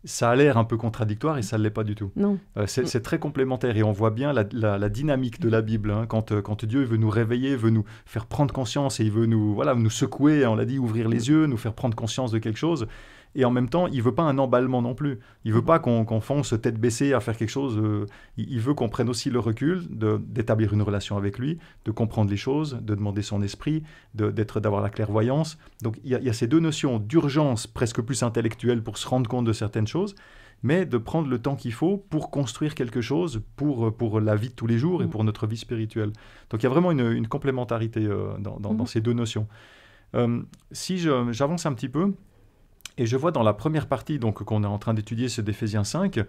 ça a l'air un peu contradictoire et ça ne l'est pas du tout. Euh, mm. c'est très complémentaire et on voit bien la, dynamique de la Bible. Hein. quand, euh, quand, Dieu veut nous réveiller, veut nous faire prendre conscience et il veut nous, voilà, nous secouer, on l'a dit, ouvrir les mm. yeux, nous faire prendre conscience de quelque chose, et en même temps, il veut pas un emballement non plus. Il veut mm-hmm. pas qu'on fonce tête baissée à faire quelque chose. Euh, il veut qu'on prenne aussi le recul d'établir une relation avec lui, de comprendre les choses, de demander son esprit, d'être d'avoir la clairvoyance. Donc il y, a ces deux notions d'urgence presque plus intellectuelle pour se rendre compte de certaines choses, mais de prendre le temps qu'il faut pour construire quelque chose pour, pour la vie de tous les jours et mm. pour notre vie spirituelle. Donc il y a vraiment une, complémentarité euh, dans, mm-hmm. ces deux notions. Euh, si j'avance un petit peu, et je vois dans la première partie donc qu'on est en train d'étudier, ce d'Éphésiens 5,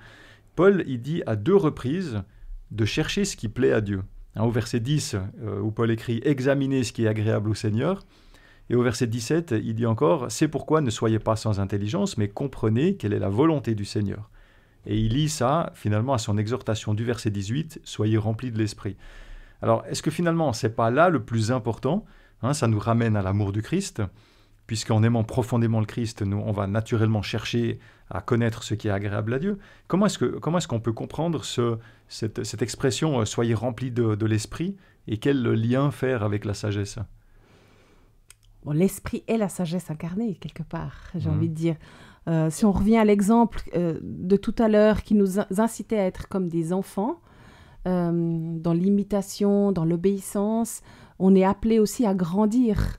Paul il dit à deux reprises de chercher ce qui plaît à Dieu. Hein, au verset 10, euh, où Paul écrit Examinez ce qui est agréable au Seigneur. Et au verset 17, il dit encore C'est pourquoi ne soyez pas sans intelligence, mais comprenez quelle est la volonté du Seigneur. Et il lit ça finalement à son exhortation du verset 18 Soyez remplis de l'esprit. Alors, est-ce que finalement, ce c'est pas là le plus important hein, Ça nous ramène à l'amour du Christ puisqu'en aimant profondément le Christ, nous, on va naturellement chercher à connaître ce qui est agréable à Dieu. Comment est-ce que comment est ce qu'on peut comprendre cette, expression euh, soyez remplis de, l'esprit et quel lien faire avec la sagesse L'esprit est la sagesse incarnée, quelque part, j'ai mmh. envie de dire. Euh, si on revient à l'exemple euh, de tout à l'heure qui nous incitait à être comme des enfants, dans l'imitation, dans l'obéissance, on est appelé aussi à grandir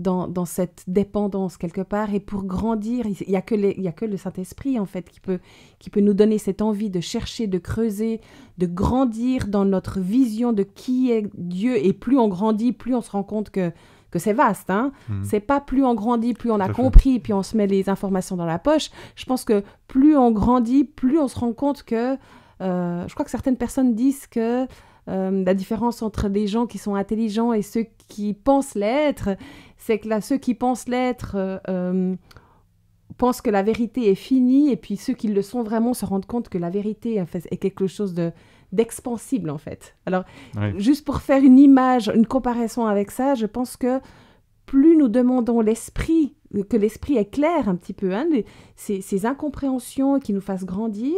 dans, cette dépendance quelque part. Et pour grandir, il n'y a, que les, il y a que le Saint-Esprit, en fait, qui peut, qui peut nous donner cette envie de chercher, de creuser, de grandir dans notre vision de qui est Dieu. Et plus on grandit, plus on se rend compte que que c'est vaste. Hein. Hmm. C'est pas plus on grandit, plus on a compris, puis on se met les informations dans la poche. Je pense que plus on grandit, plus on se rend compte que. Euh, je crois que certaines personnes disent que euh, la différence entre des gens qui sont intelligents et ceux qui pensent l'être, c'est que là, ceux qui pensent l'être euh, euh, pensent que la vérité est finie, et puis ceux qui le sont vraiment se rendent compte que la vérité est quelque chose de d'expansible en fait. Alors, juste pour faire une image, une comparaison avec ça, je pense que plus nous demandons l'esprit, que l'esprit est clair un petit peu hein, ces, incompréhensions qui nous fassent grandir,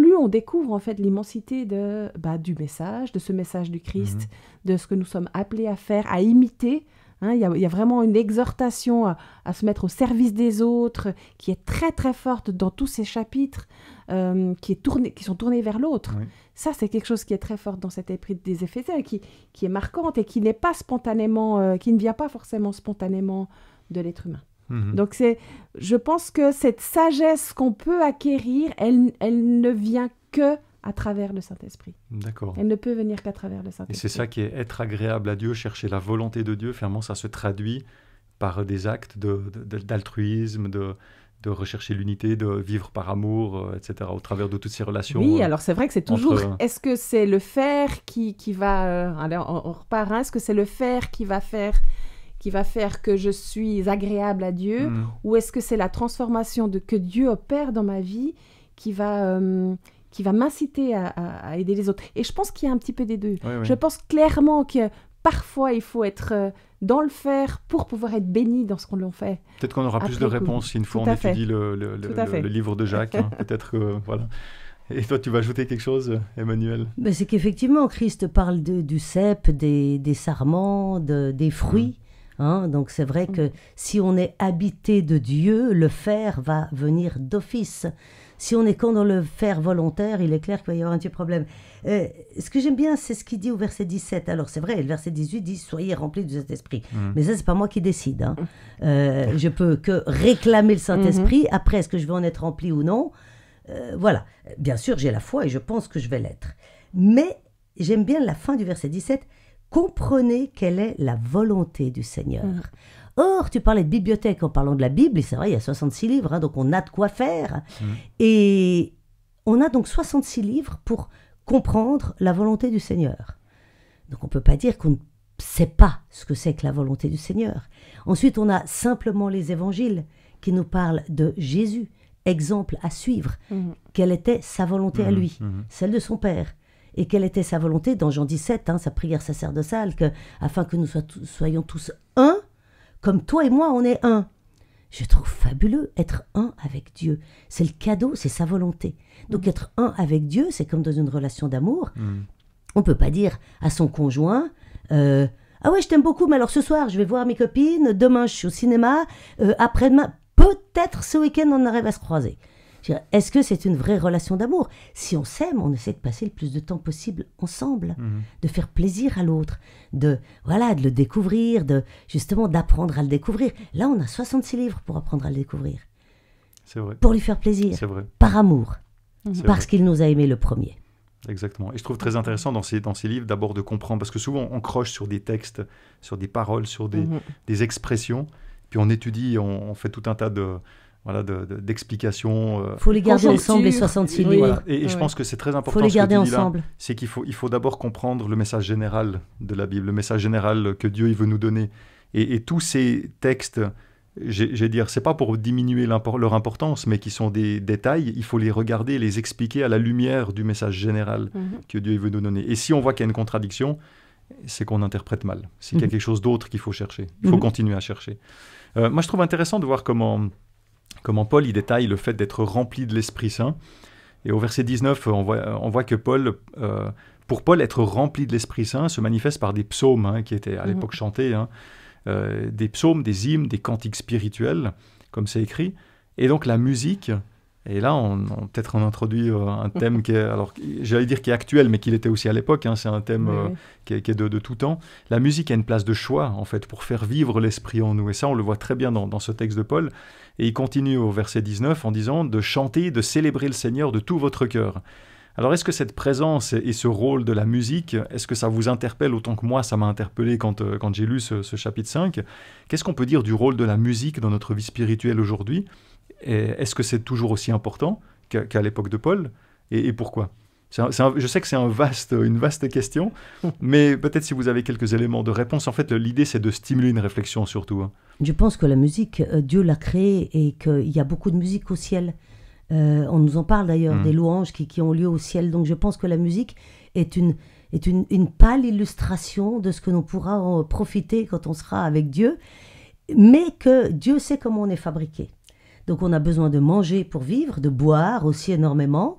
plus on découvre en fait l'immensité de bah, du message, de ce message du Christ, mhm. de ce que nous sommes appelés à faire, à imiter. Hein. Il y, a vraiment une exhortation à, se mettre au service des autres qui est très très forte dans tous ces chapitres euh, qui, est qui sont tournés vers l'autre. Ça, c'est quelque chose qui est très fort dans cet épris des Éphésiens, qui, qui est marquante et qui n'est pas spontanément, euh, qui ne vient pas forcément spontanément de l'être humain. Mhm. Donc c'est, je pense que cette sagesse qu'on peut acquérir, elle, elle ne vient que à travers le Saint-Esprit. D'accord. Elle ne peut venir qu'à travers le Saint-Esprit. Et c'est ça qui est être agréable à Dieu, chercher la volonté de Dieu. Finalement, ça se traduit par des actes d'altruisme, de, rechercher l'unité, de vivre par amour, euh, etc., au travers de toutes ces relations. Oui, euh, alors c'est vrai que c'est toujours, est-ce que c'est le faire qui, qui va, euh, Allez, alors on, repart, hein, est-ce que c'est le faire qui va faire qui va faire que je suis agréable à Dieu mm. ou est-ce que c'est la transformation de, que Dieu opère dans ma vie qui va, euh, qui va m'inciter à, aider les autres Et je pense qu'il y a un petit peu des deux. Je pense clairement que parfois il faut être euh, dans le faire pour pouvoir être béni dans ce qu'on l'on fait. Peut-être qu'on aura plus de réponses une fois on étudie le, le, livre de Jacques. Hein. [laughs] Peut-être voilà. Et toi, tu vas ajouter quelque chose, Emmanuel ben, C'est qu'effectivement, Christ parle de, du cep, des, des sarments, des fruits. Hein, donc c'est vrai que mm. si on est habité de Dieu, le faire va venir d'office. Si on est quand dans le faire volontaire, il est clair qu'il va y avoir un petit problème. Euh, ce que j'aime bien, c'est ce qu'il dit au verset 17. Alors c'est vrai, le verset 18 dit Soyez remplis du Saint-Esprit. Mm. Mais ça, c'est pas moi qui décide. Hein. Mm. Euh, je peux que réclamer le Saint-Esprit. Mm-hmm. Après, est-ce que je vais en être rempli ou non euh, Voilà. Bien sûr, j'ai la foi et je pense que je vais l'être. Mais j'aime bien la fin du verset 17 comprenez quelle est la volonté du Seigneur. Mm. Or, tu parlais de bibliothèque en parlant de la Bible, et c'est vrai, il y a 66 livres, hein, donc on a de quoi faire. Mm. Et on a donc 66 livres pour comprendre la volonté du Seigneur. Donc on ne peut pas dire qu'on ne sait pas ce que c'est que la volonté du Seigneur. Ensuite, on a simplement les évangiles qui nous parlent de Jésus, exemple à suivre. Mm. Quelle était sa volonté à lui, celle de son Père et quelle était sa volonté dans Jean 17, hein, sa prière sacerdotale, que, afin que nous soyons tous un, comme toi et moi on est un. Je trouve fabuleux être un avec Dieu. C'est le cadeau, c'est sa volonté. Donc mm. être un avec Dieu, c'est comme dans une relation d'amour. Mm. On peut pas dire à son conjoint, euh, ah ouais, je t'aime beaucoup, mais alors ce soir, je vais voir mes copines, demain, je suis au cinéma, euh, après-demain, peut-être ce week-end, on arrive à se croiser. Est-ce que c'est une vraie relation d'amour Si on s'aime, on essaie de passer le plus de temps possible ensemble, mhm. de faire plaisir à l'autre, de voilà, de le découvrir, de justement d'apprendre à le découvrir. Là, on a 66 livres pour apprendre à le découvrir. C'est vrai. Pour lui faire plaisir. C'est vrai. Par amour. Parce qu'il nous a aimés le premier. Exactement. Et je trouve très intéressant dans ces, dans ces livres d'abord de comprendre, parce que souvent on croche sur des textes, sur des paroles, sur des, mhm. expressions, puis on étudie, on fait tout un tas de, voilà, d'explications. il euh, faut les garder ensemble, les 66 livres. Et, je pense que c'est très important. faut les garder ensemble. C'est qu'il faut, il faut d'abord comprendre le message général de la Bible, le message général que Dieu il veut nous donner. Et, tous ces textes, j'ai dire, c'est pas pour diminuer leur importance, mais qui sont des détails, il faut les regarder, les expliquer à la lumière du message général mhm. que Dieu il veut nous donner. Et si on voit qu'il y a une contradiction, c'est qu'on interprète mal. C'est mhm. quelque chose d'autre qu'il faut chercher. Il faut mhm. continuer à chercher. Euh, moi, je trouve intéressant de voir comment comment Paul y détaille le fait d'être rempli de l'Esprit Saint. Et au verset 19, on voit, on voit que Paul, euh, pour Paul, être rempli de l'Esprit Saint se manifeste par des psaumes, hein, qui étaient à mhm. l'époque chantés, hein. euh, des psaumes, des hymnes, des cantiques spirituels, comme c'est écrit. Et donc la musique, et là, on, peut-être on introduit euh, un thème qui est, alors j'allais dire qui est actuel, mais qui l'était aussi à l'époque. Hein, c'est un thème euh, qui est, de, tout temps. La musique a une place de choix, en fait, pour faire vivre l'esprit en nous. Et ça, on le voit très bien dans, ce texte de Paul. Et il continue au verset 19 en disant de chanter, de célébrer le Seigneur de tout votre cœur. Alors, est-ce que cette présence et ce rôle de la musique, est-ce que ça vous interpelle autant que moi, ça m'a interpellé quand, euh, j'ai lu ce chapitre 5 Qu'est-ce qu'on peut dire du rôle de la musique dans notre vie spirituelle aujourd'hui eh, est-ce que c'est toujours aussi important qu'à l'époque de Paul et, pourquoi je sais que c'est un vaste, une vaste question, [laughs] mais peut-être si vous avez quelques éléments de réponse. En fait, l'idée, c'est de stimuler une réflexion surtout. Hein. Je pense que la musique, euh, Dieu l'a créée et qu'il y a beaucoup de musique au ciel. Euh, on nous en parle d'ailleurs, mm. des louanges qui, ont lieu au ciel. Donc je pense que la musique est une, est une pâle illustration de ce que l'on pourra en profiter quand on sera avec Dieu, mais que Dieu sait comment on est fabriqué. Donc on a besoin de manger pour vivre, de boire aussi énormément.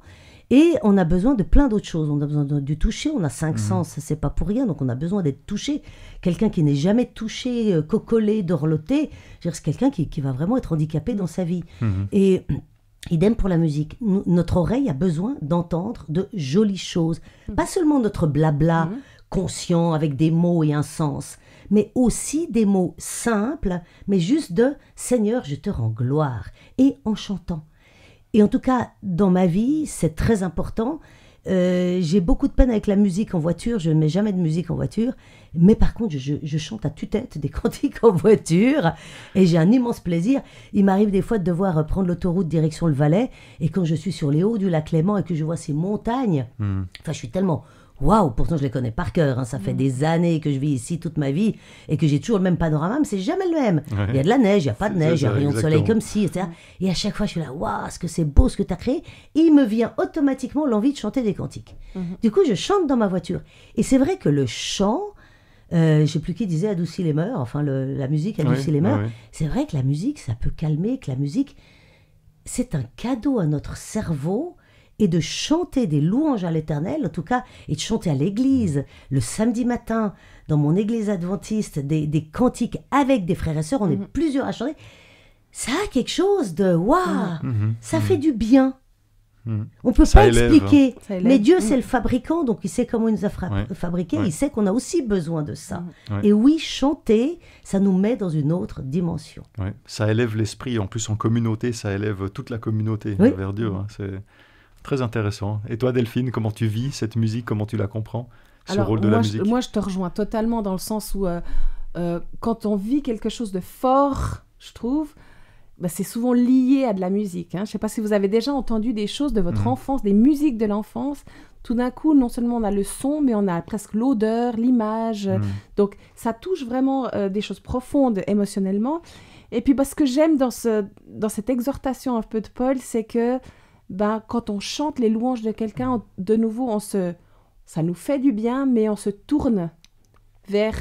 Et on a besoin de plein d'autres choses. On a besoin du toucher, on a cinq mhm. sens sens, c'est pas pour rien. Donc on a besoin d'être touché. Quelqu'un qui n'est jamais touché, euh, cocolé, dorloté, c'est quelqu'un qui, va vraiment être handicapé dans sa vie. Mhm. Et idem pour la musique. notre oreille a besoin d'entendre de jolies choses. Mhm. Pas seulement notre blabla conscient avec des mots et un sens mais aussi des mots simples, mais juste de Seigneur, je te rends gloire, et en chantant. Et en tout cas, dans ma vie, c'est très important. Euh, j'ai beaucoup de peine avec la musique en voiture, je ne mets jamais de musique en voiture, mais par contre, je, chante à tue-tête des [laughs] cantiques en voiture et j'ai un immense plaisir. Il m'arrive des fois de devoir prendre l'autoroute direction le Valais et quand je suis sur les hauts du lac Léman et que je vois ces montagnes, hmm. enfin, je suis tellement Waouh, pourtant je les connais par cœur. Hein. Ça fait mm. des années que je vis ici toute ma vie et que j'ai toujours le même panorama, mais c'est jamais le même. Il y a de la neige, il n'y a pas de neige, il y a un rayon de soleil comme si, etc. Et à chaque fois, je suis là, waouh, ce que c'est beau ce que tu as créé. il me vient automatiquement l'envie de chanter des cantiques. Mm-hmm. Du coup, je chante dans ma voiture. Et c'est vrai que le chant, euh, je sais plus qui disait adoucit les mœurs, enfin la musique adoucit les mœurs. C'est vrai que la musique, ça peut calmer, que la musique, c'est un cadeau à notre cerveau et de chanter des louanges à l'Éternel, en tout cas, et de chanter à l'église le samedi matin, dans mon église adventiste, des, cantiques avec des frères et sœurs, on est mhm. plusieurs à chanter. Ça a quelque chose de waouh, mhm. Mhm. ça fait du bien. On peut pas hein. expliquer, mais Dieu c'est le fabricant, donc il sait comment il nous a fabriqués, il sait qu'on a aussi besoin de ça. Et oui, chanter, ça nous met dans une autre dimension. Ça élève l'esprit, en plus en communauté, ça élève toute la communauté vers Dieu. Hein. c'est... Très intéressant. Et toi, Delphine, comment tu vis cette musique Comment tu la comprends Ce rôle de la musique je, Moi, je te rejoins totalement dans le sens où euh, euh, quand on vit quelque chose de fort, je trouve, bah, c'est souvent lié à de la musique. Hein. Je ne sais pas si vous avez déjà entendu des choses de votre mhm. enfance, des musiques de l'enfance. Tout d'un coup, non seulement on a le son, mais on a presque l'odeur, l'image. Mhm. Donc, ça touche vraiment euh, des choses profondes émotionnellement. Et puis, parce bah, ce que j'aime dans, ce, dans cette exhortation un peu de Paul, c'est que bah, quand on chante les louanges de quelqu'un, de nouveau, on se, ça nous fait du bien, mais on se tourne vers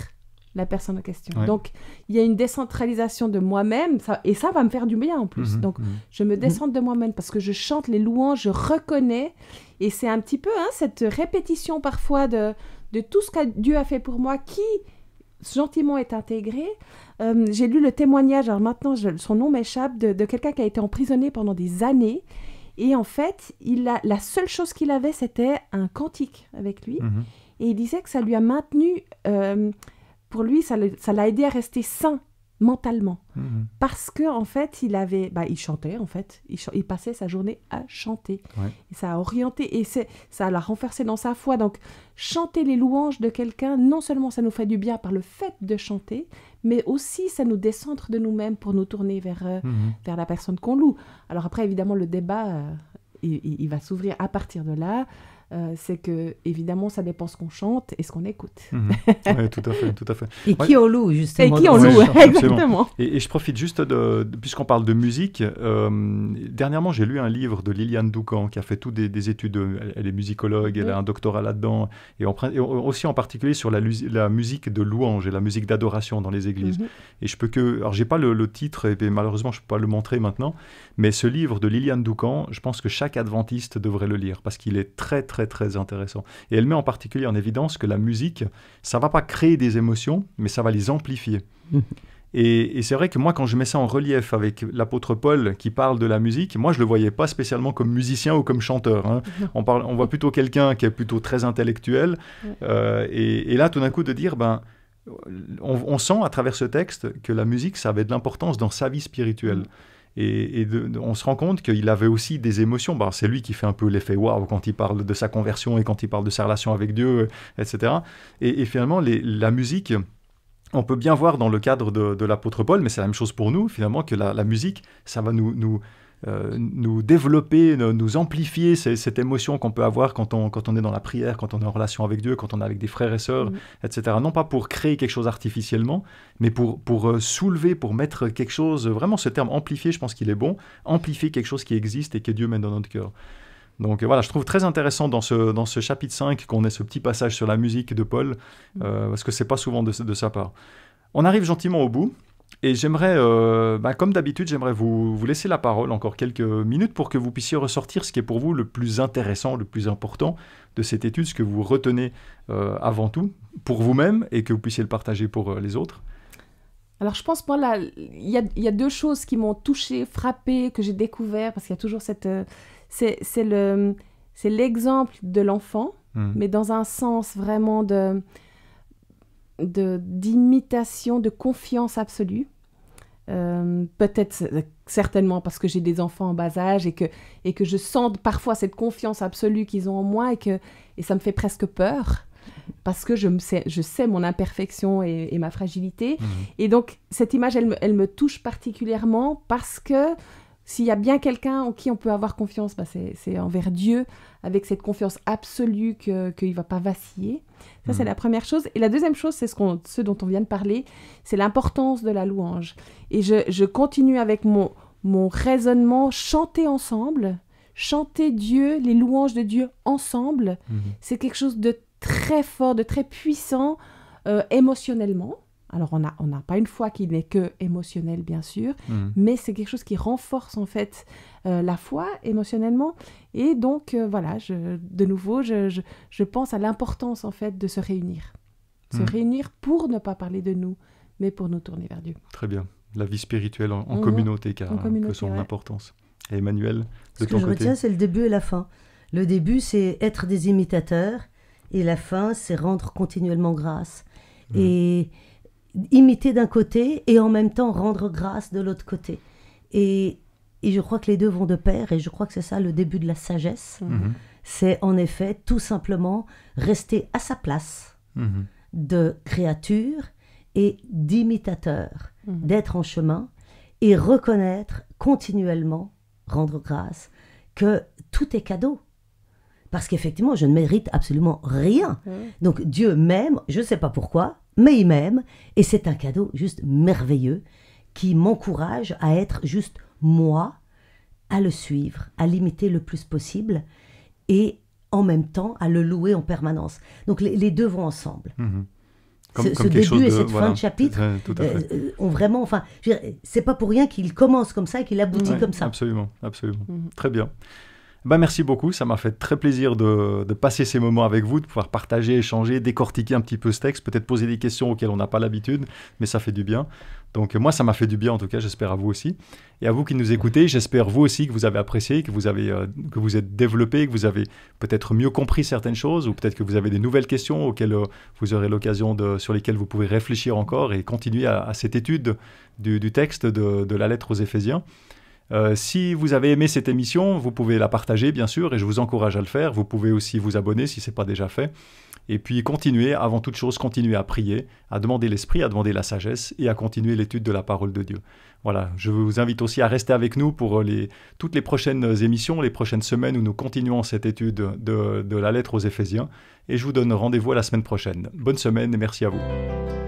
la personne en question. Donc, il y a une décentralisation de moi-même, et ça va me faire du bien en plus. Mhm. Donc, mhm. je me descends de moi-même parce que je chante les louanges, je reconnais, et c'est un petit peu hein, cette répétition parfois de, de tout ce que Dieu a fait pour moi qui gentiment est intégré. Euh, j'ai lu le témoignage, alors maintenant son nom m'échappe, de, de quelqu'un qui a été emprisonné pendant des années et en fait, il a, la seule chose qu'il avait, c'était un cantique avec lui. Mhm. Et il disait que ça lui a maintenu, euh, pour lui, ça l'a aidé à rester sain mentalement. Mhm. Parce que en fait, il avait, bah, il chantait en fait, il, passait sa journée à chanter. Et ça a orienté et ça l'a renforcé dans sa foi. Donc, chanter les louanges de quelqu'un, non seulement ça nous fait du bien par le fait de chanter, mais aussi ça nous décentre de nous-mêmes pour nous tourner vers, euh, mhm. la personne qu'on loue. Alors après, évidemment, le débat, euh, il, va s'ouvrir à partir de là. Euh, c'est que évidemment ça dépend ce qu'on chante et ce qu'on écoute. Mhm. [laughs] tout à fait, tout à fait. Et qui on loue justement. Et qui on loue, exactement. Et, je profite juste de, puisqu'on parle de musique. Euh, dernièrement, j'ai lu un livre de Liliane Doucan qui a fait toutes des, études. Elle, est musicologue, elle a un doctorat là-dedans, et, aussi en particulier sur la, la, musique de louange et la musique d'adoration dans les églises. Mhm. Et je peux que, alors j'ai pas le, titre et, malheureusement je peux pas le montrer maintenant, mais ce livre de Liliane Doucan, je pense que chaque adventiste devrait le lire parce qu'il est très très très intéressant. Et elle met en particulier en évidence que la musique, ça va pas créer des émotions, mais ça va les amplifier. [laughs] Et, c'est vrai que moi, quand je mets ça en relief avec l'apôtre Paul qui parle de la musique, moi, je le voyais pas spécialement comme musicien ou comme chanteur. Hein. [laughs] On, parle, on voit plutôt quelqu'un qui est plutôt très intellectuel. Euh, et, là, tout d'un coup, de dire, ben, on, on, sent à travers ce texte que la musique, ça avait de l'importance dans sa vie spirituelle. Mm. Et, on se rend compte qu'il avait aussi des émotions. Bah, c'est lui qui fait un peu l'effet wow » quand il parle de sa conversion et quand il parle de sa relation avec Dieu, euh, etc. Et, finalement, la musique, on peut bien voir dans le cadre de, l'apôtre Paul, mais c'est la même chose pour nous, finalement, que la, musique, ça va nous euh, nous développer, nous amplifier cette émotion qu'on peut avoir quand on, quand on est dans la prière, quand on est en relation avec Dieu, quand on est avec des frères et sœurs, mm. etc. Non pas pour créer quelque chose artificiellement, mais pour, pour euh, soulever, pour mettre quelque chose, vraiment ce terme amplifier, je pense qu'il est bon, amplifier quelque chose qui existe et que Dieu met dans notre cœur. Donc voilà, je trouve très intéressant dans ce, dans ce chapitre 5 qu'on ait ce petit passage sur la musique de Paul, mm. euh, parce que c'est pas souvent de sa part. On arrive gentiment au bout. Et j'aimerais, euh, bah, comme d'habitude, j'aimerais vous, vous, laisser la parole encore quelques minutes pour que vous puissiez ressortir ce qui est pour vous le plus intéressant, le plus important de cette étude, ce que vous retenez euh, avant tout pour vous-même et que vous puissiez le partager pour euh, les autres. Alors je pense, moi, il y a, deux choses qui m'ont touchée, frappée, que j'ai découvert, parce qu'il y a toujours cette... c'est c'est l'exemple de l'enfant, hmm. mais dans un sens vraiment de d'imitation, de, confiance absolue. Euh, peut-être euh, certainement parce que j'ai des enfants en bas âge et que, et que je sens parfois cette confiance absolue qu'ils ont en moi et que et ça me fait presque peur parce que je, me sais, je sais mon imperfection et, ma fragilité. Mmh. Et donc cette image, elle elle me touche particulièrement parce que s'il y a bien quelqu'un en qui on peut avoir confiance, bah, c'est envers Dieu, avec cette confiance absolue qu'il ne va pas vaciller. Ça, c'est hmm. la première chose. Et la deuxième chose, c'est ce, dont on vient de parler, c'est l'importance de la louange. Et je, continue avec mon, mon raisonnement, chanter ensemble, chanter Dieu, les louanges de Dieu ensemble, hmm. c'est quelque chose de très fort, de très puissant euh, émotionnellement. Alors on n'a on pas une foi qui n'est que émotionnelle bien sûr, mhm. mais c'est quelque chose qui renforce en fait euh, la foi émotionnellement. Et donc euh, voilà, je, de nouveau, je, je, pense à l'importance en fait de se réunir. Se mhm. réunir pour ne pas parler de nous, mais pour nous tourner vers Dieu. Très bien. La vie spirituelle en, mhm. communauté car en euh, que son importance. Et Emmanuel, de Ce que je retiens, c'est le début et la fin. Le début, c'est être des imitateurs, et la fin, c'est rendre continuellement grâce. Et imiter d'un côté et en même temps rendre grâce de l'autre côté. Et, je crois que les deux vont de pair, et je crois que c'est ça le début de la sagesse. Mhm. Mhm. C'est en effet tout simplement rester à sa place mhm. de créature et d'imitateur, d'être en chemin et reconnaître continuellement, rendre grâce, que tout est cadeau parce qu'effectivement, je ne mérite absolument rien. Donc Dieu m'aime, je ne sais pas pourquoi, mais il m'aime, et c'est un cadeau juste merveilleux qui m'encourage à être juste moi, à le suivre, à l'imiter le plus possible, et en même temps à le louer en permanence. Donc les, deux vont ensemble. Mhm. ce, début et cette fin de chapitre euh, euh, ont vraiment, enfin, c'est pas pour rien qu'il commence comme ça et qu'il aboutit comme ça. Absolument, absolument. Mhm. Très bien. Ben, merci beaucoup, ça m'a fait très plaisir de, passer ces moments avec vous, de pouvoir partager, échanger, décortiquer un petit peu ce texte, peut-être poser des questions auxquelles on n'a pas l'habitude, mais ça fait du bien. Donc moi, ça m'a fait du bien en tout cas, j'espère à vous aussi. Et à vous qui nous écoutez, j'espère vous aussi que vous avez apprécié, que vous, avez, euh, que vous êtes développé, que vous avez peut-être mieux compris certaines choses, ou peut-être que vous avez des nouvelles questions auxquelles euh, vous aurez l'occasion de, sur lesquelles vous pouvez réfléchir encore et continuer à, cette étude du, texte de, de la lettre aux Éphésiens. Euh, si vous avez aimé cette émission, vous pouvez la partager bien sûr et je vous encourage à le faire. Vous pouvez aussi vous abonner si ce n'est pas déjà fait. Et puis continuez, avant toute chose, continuez à prier, à demander l'esprit, à demander la sagesse et à continuer l'étude de la parole de Dieu. Voilà, je vous invite aussi à rester avec nous pour euh, toutes les prochaines émissions, les prochaines semaines où nous continuons cette étude de, de la lettre aux Éphésiens. Et je vous donne rendez-vous à la semaine prochaine. Bonne semaine et merci à vous.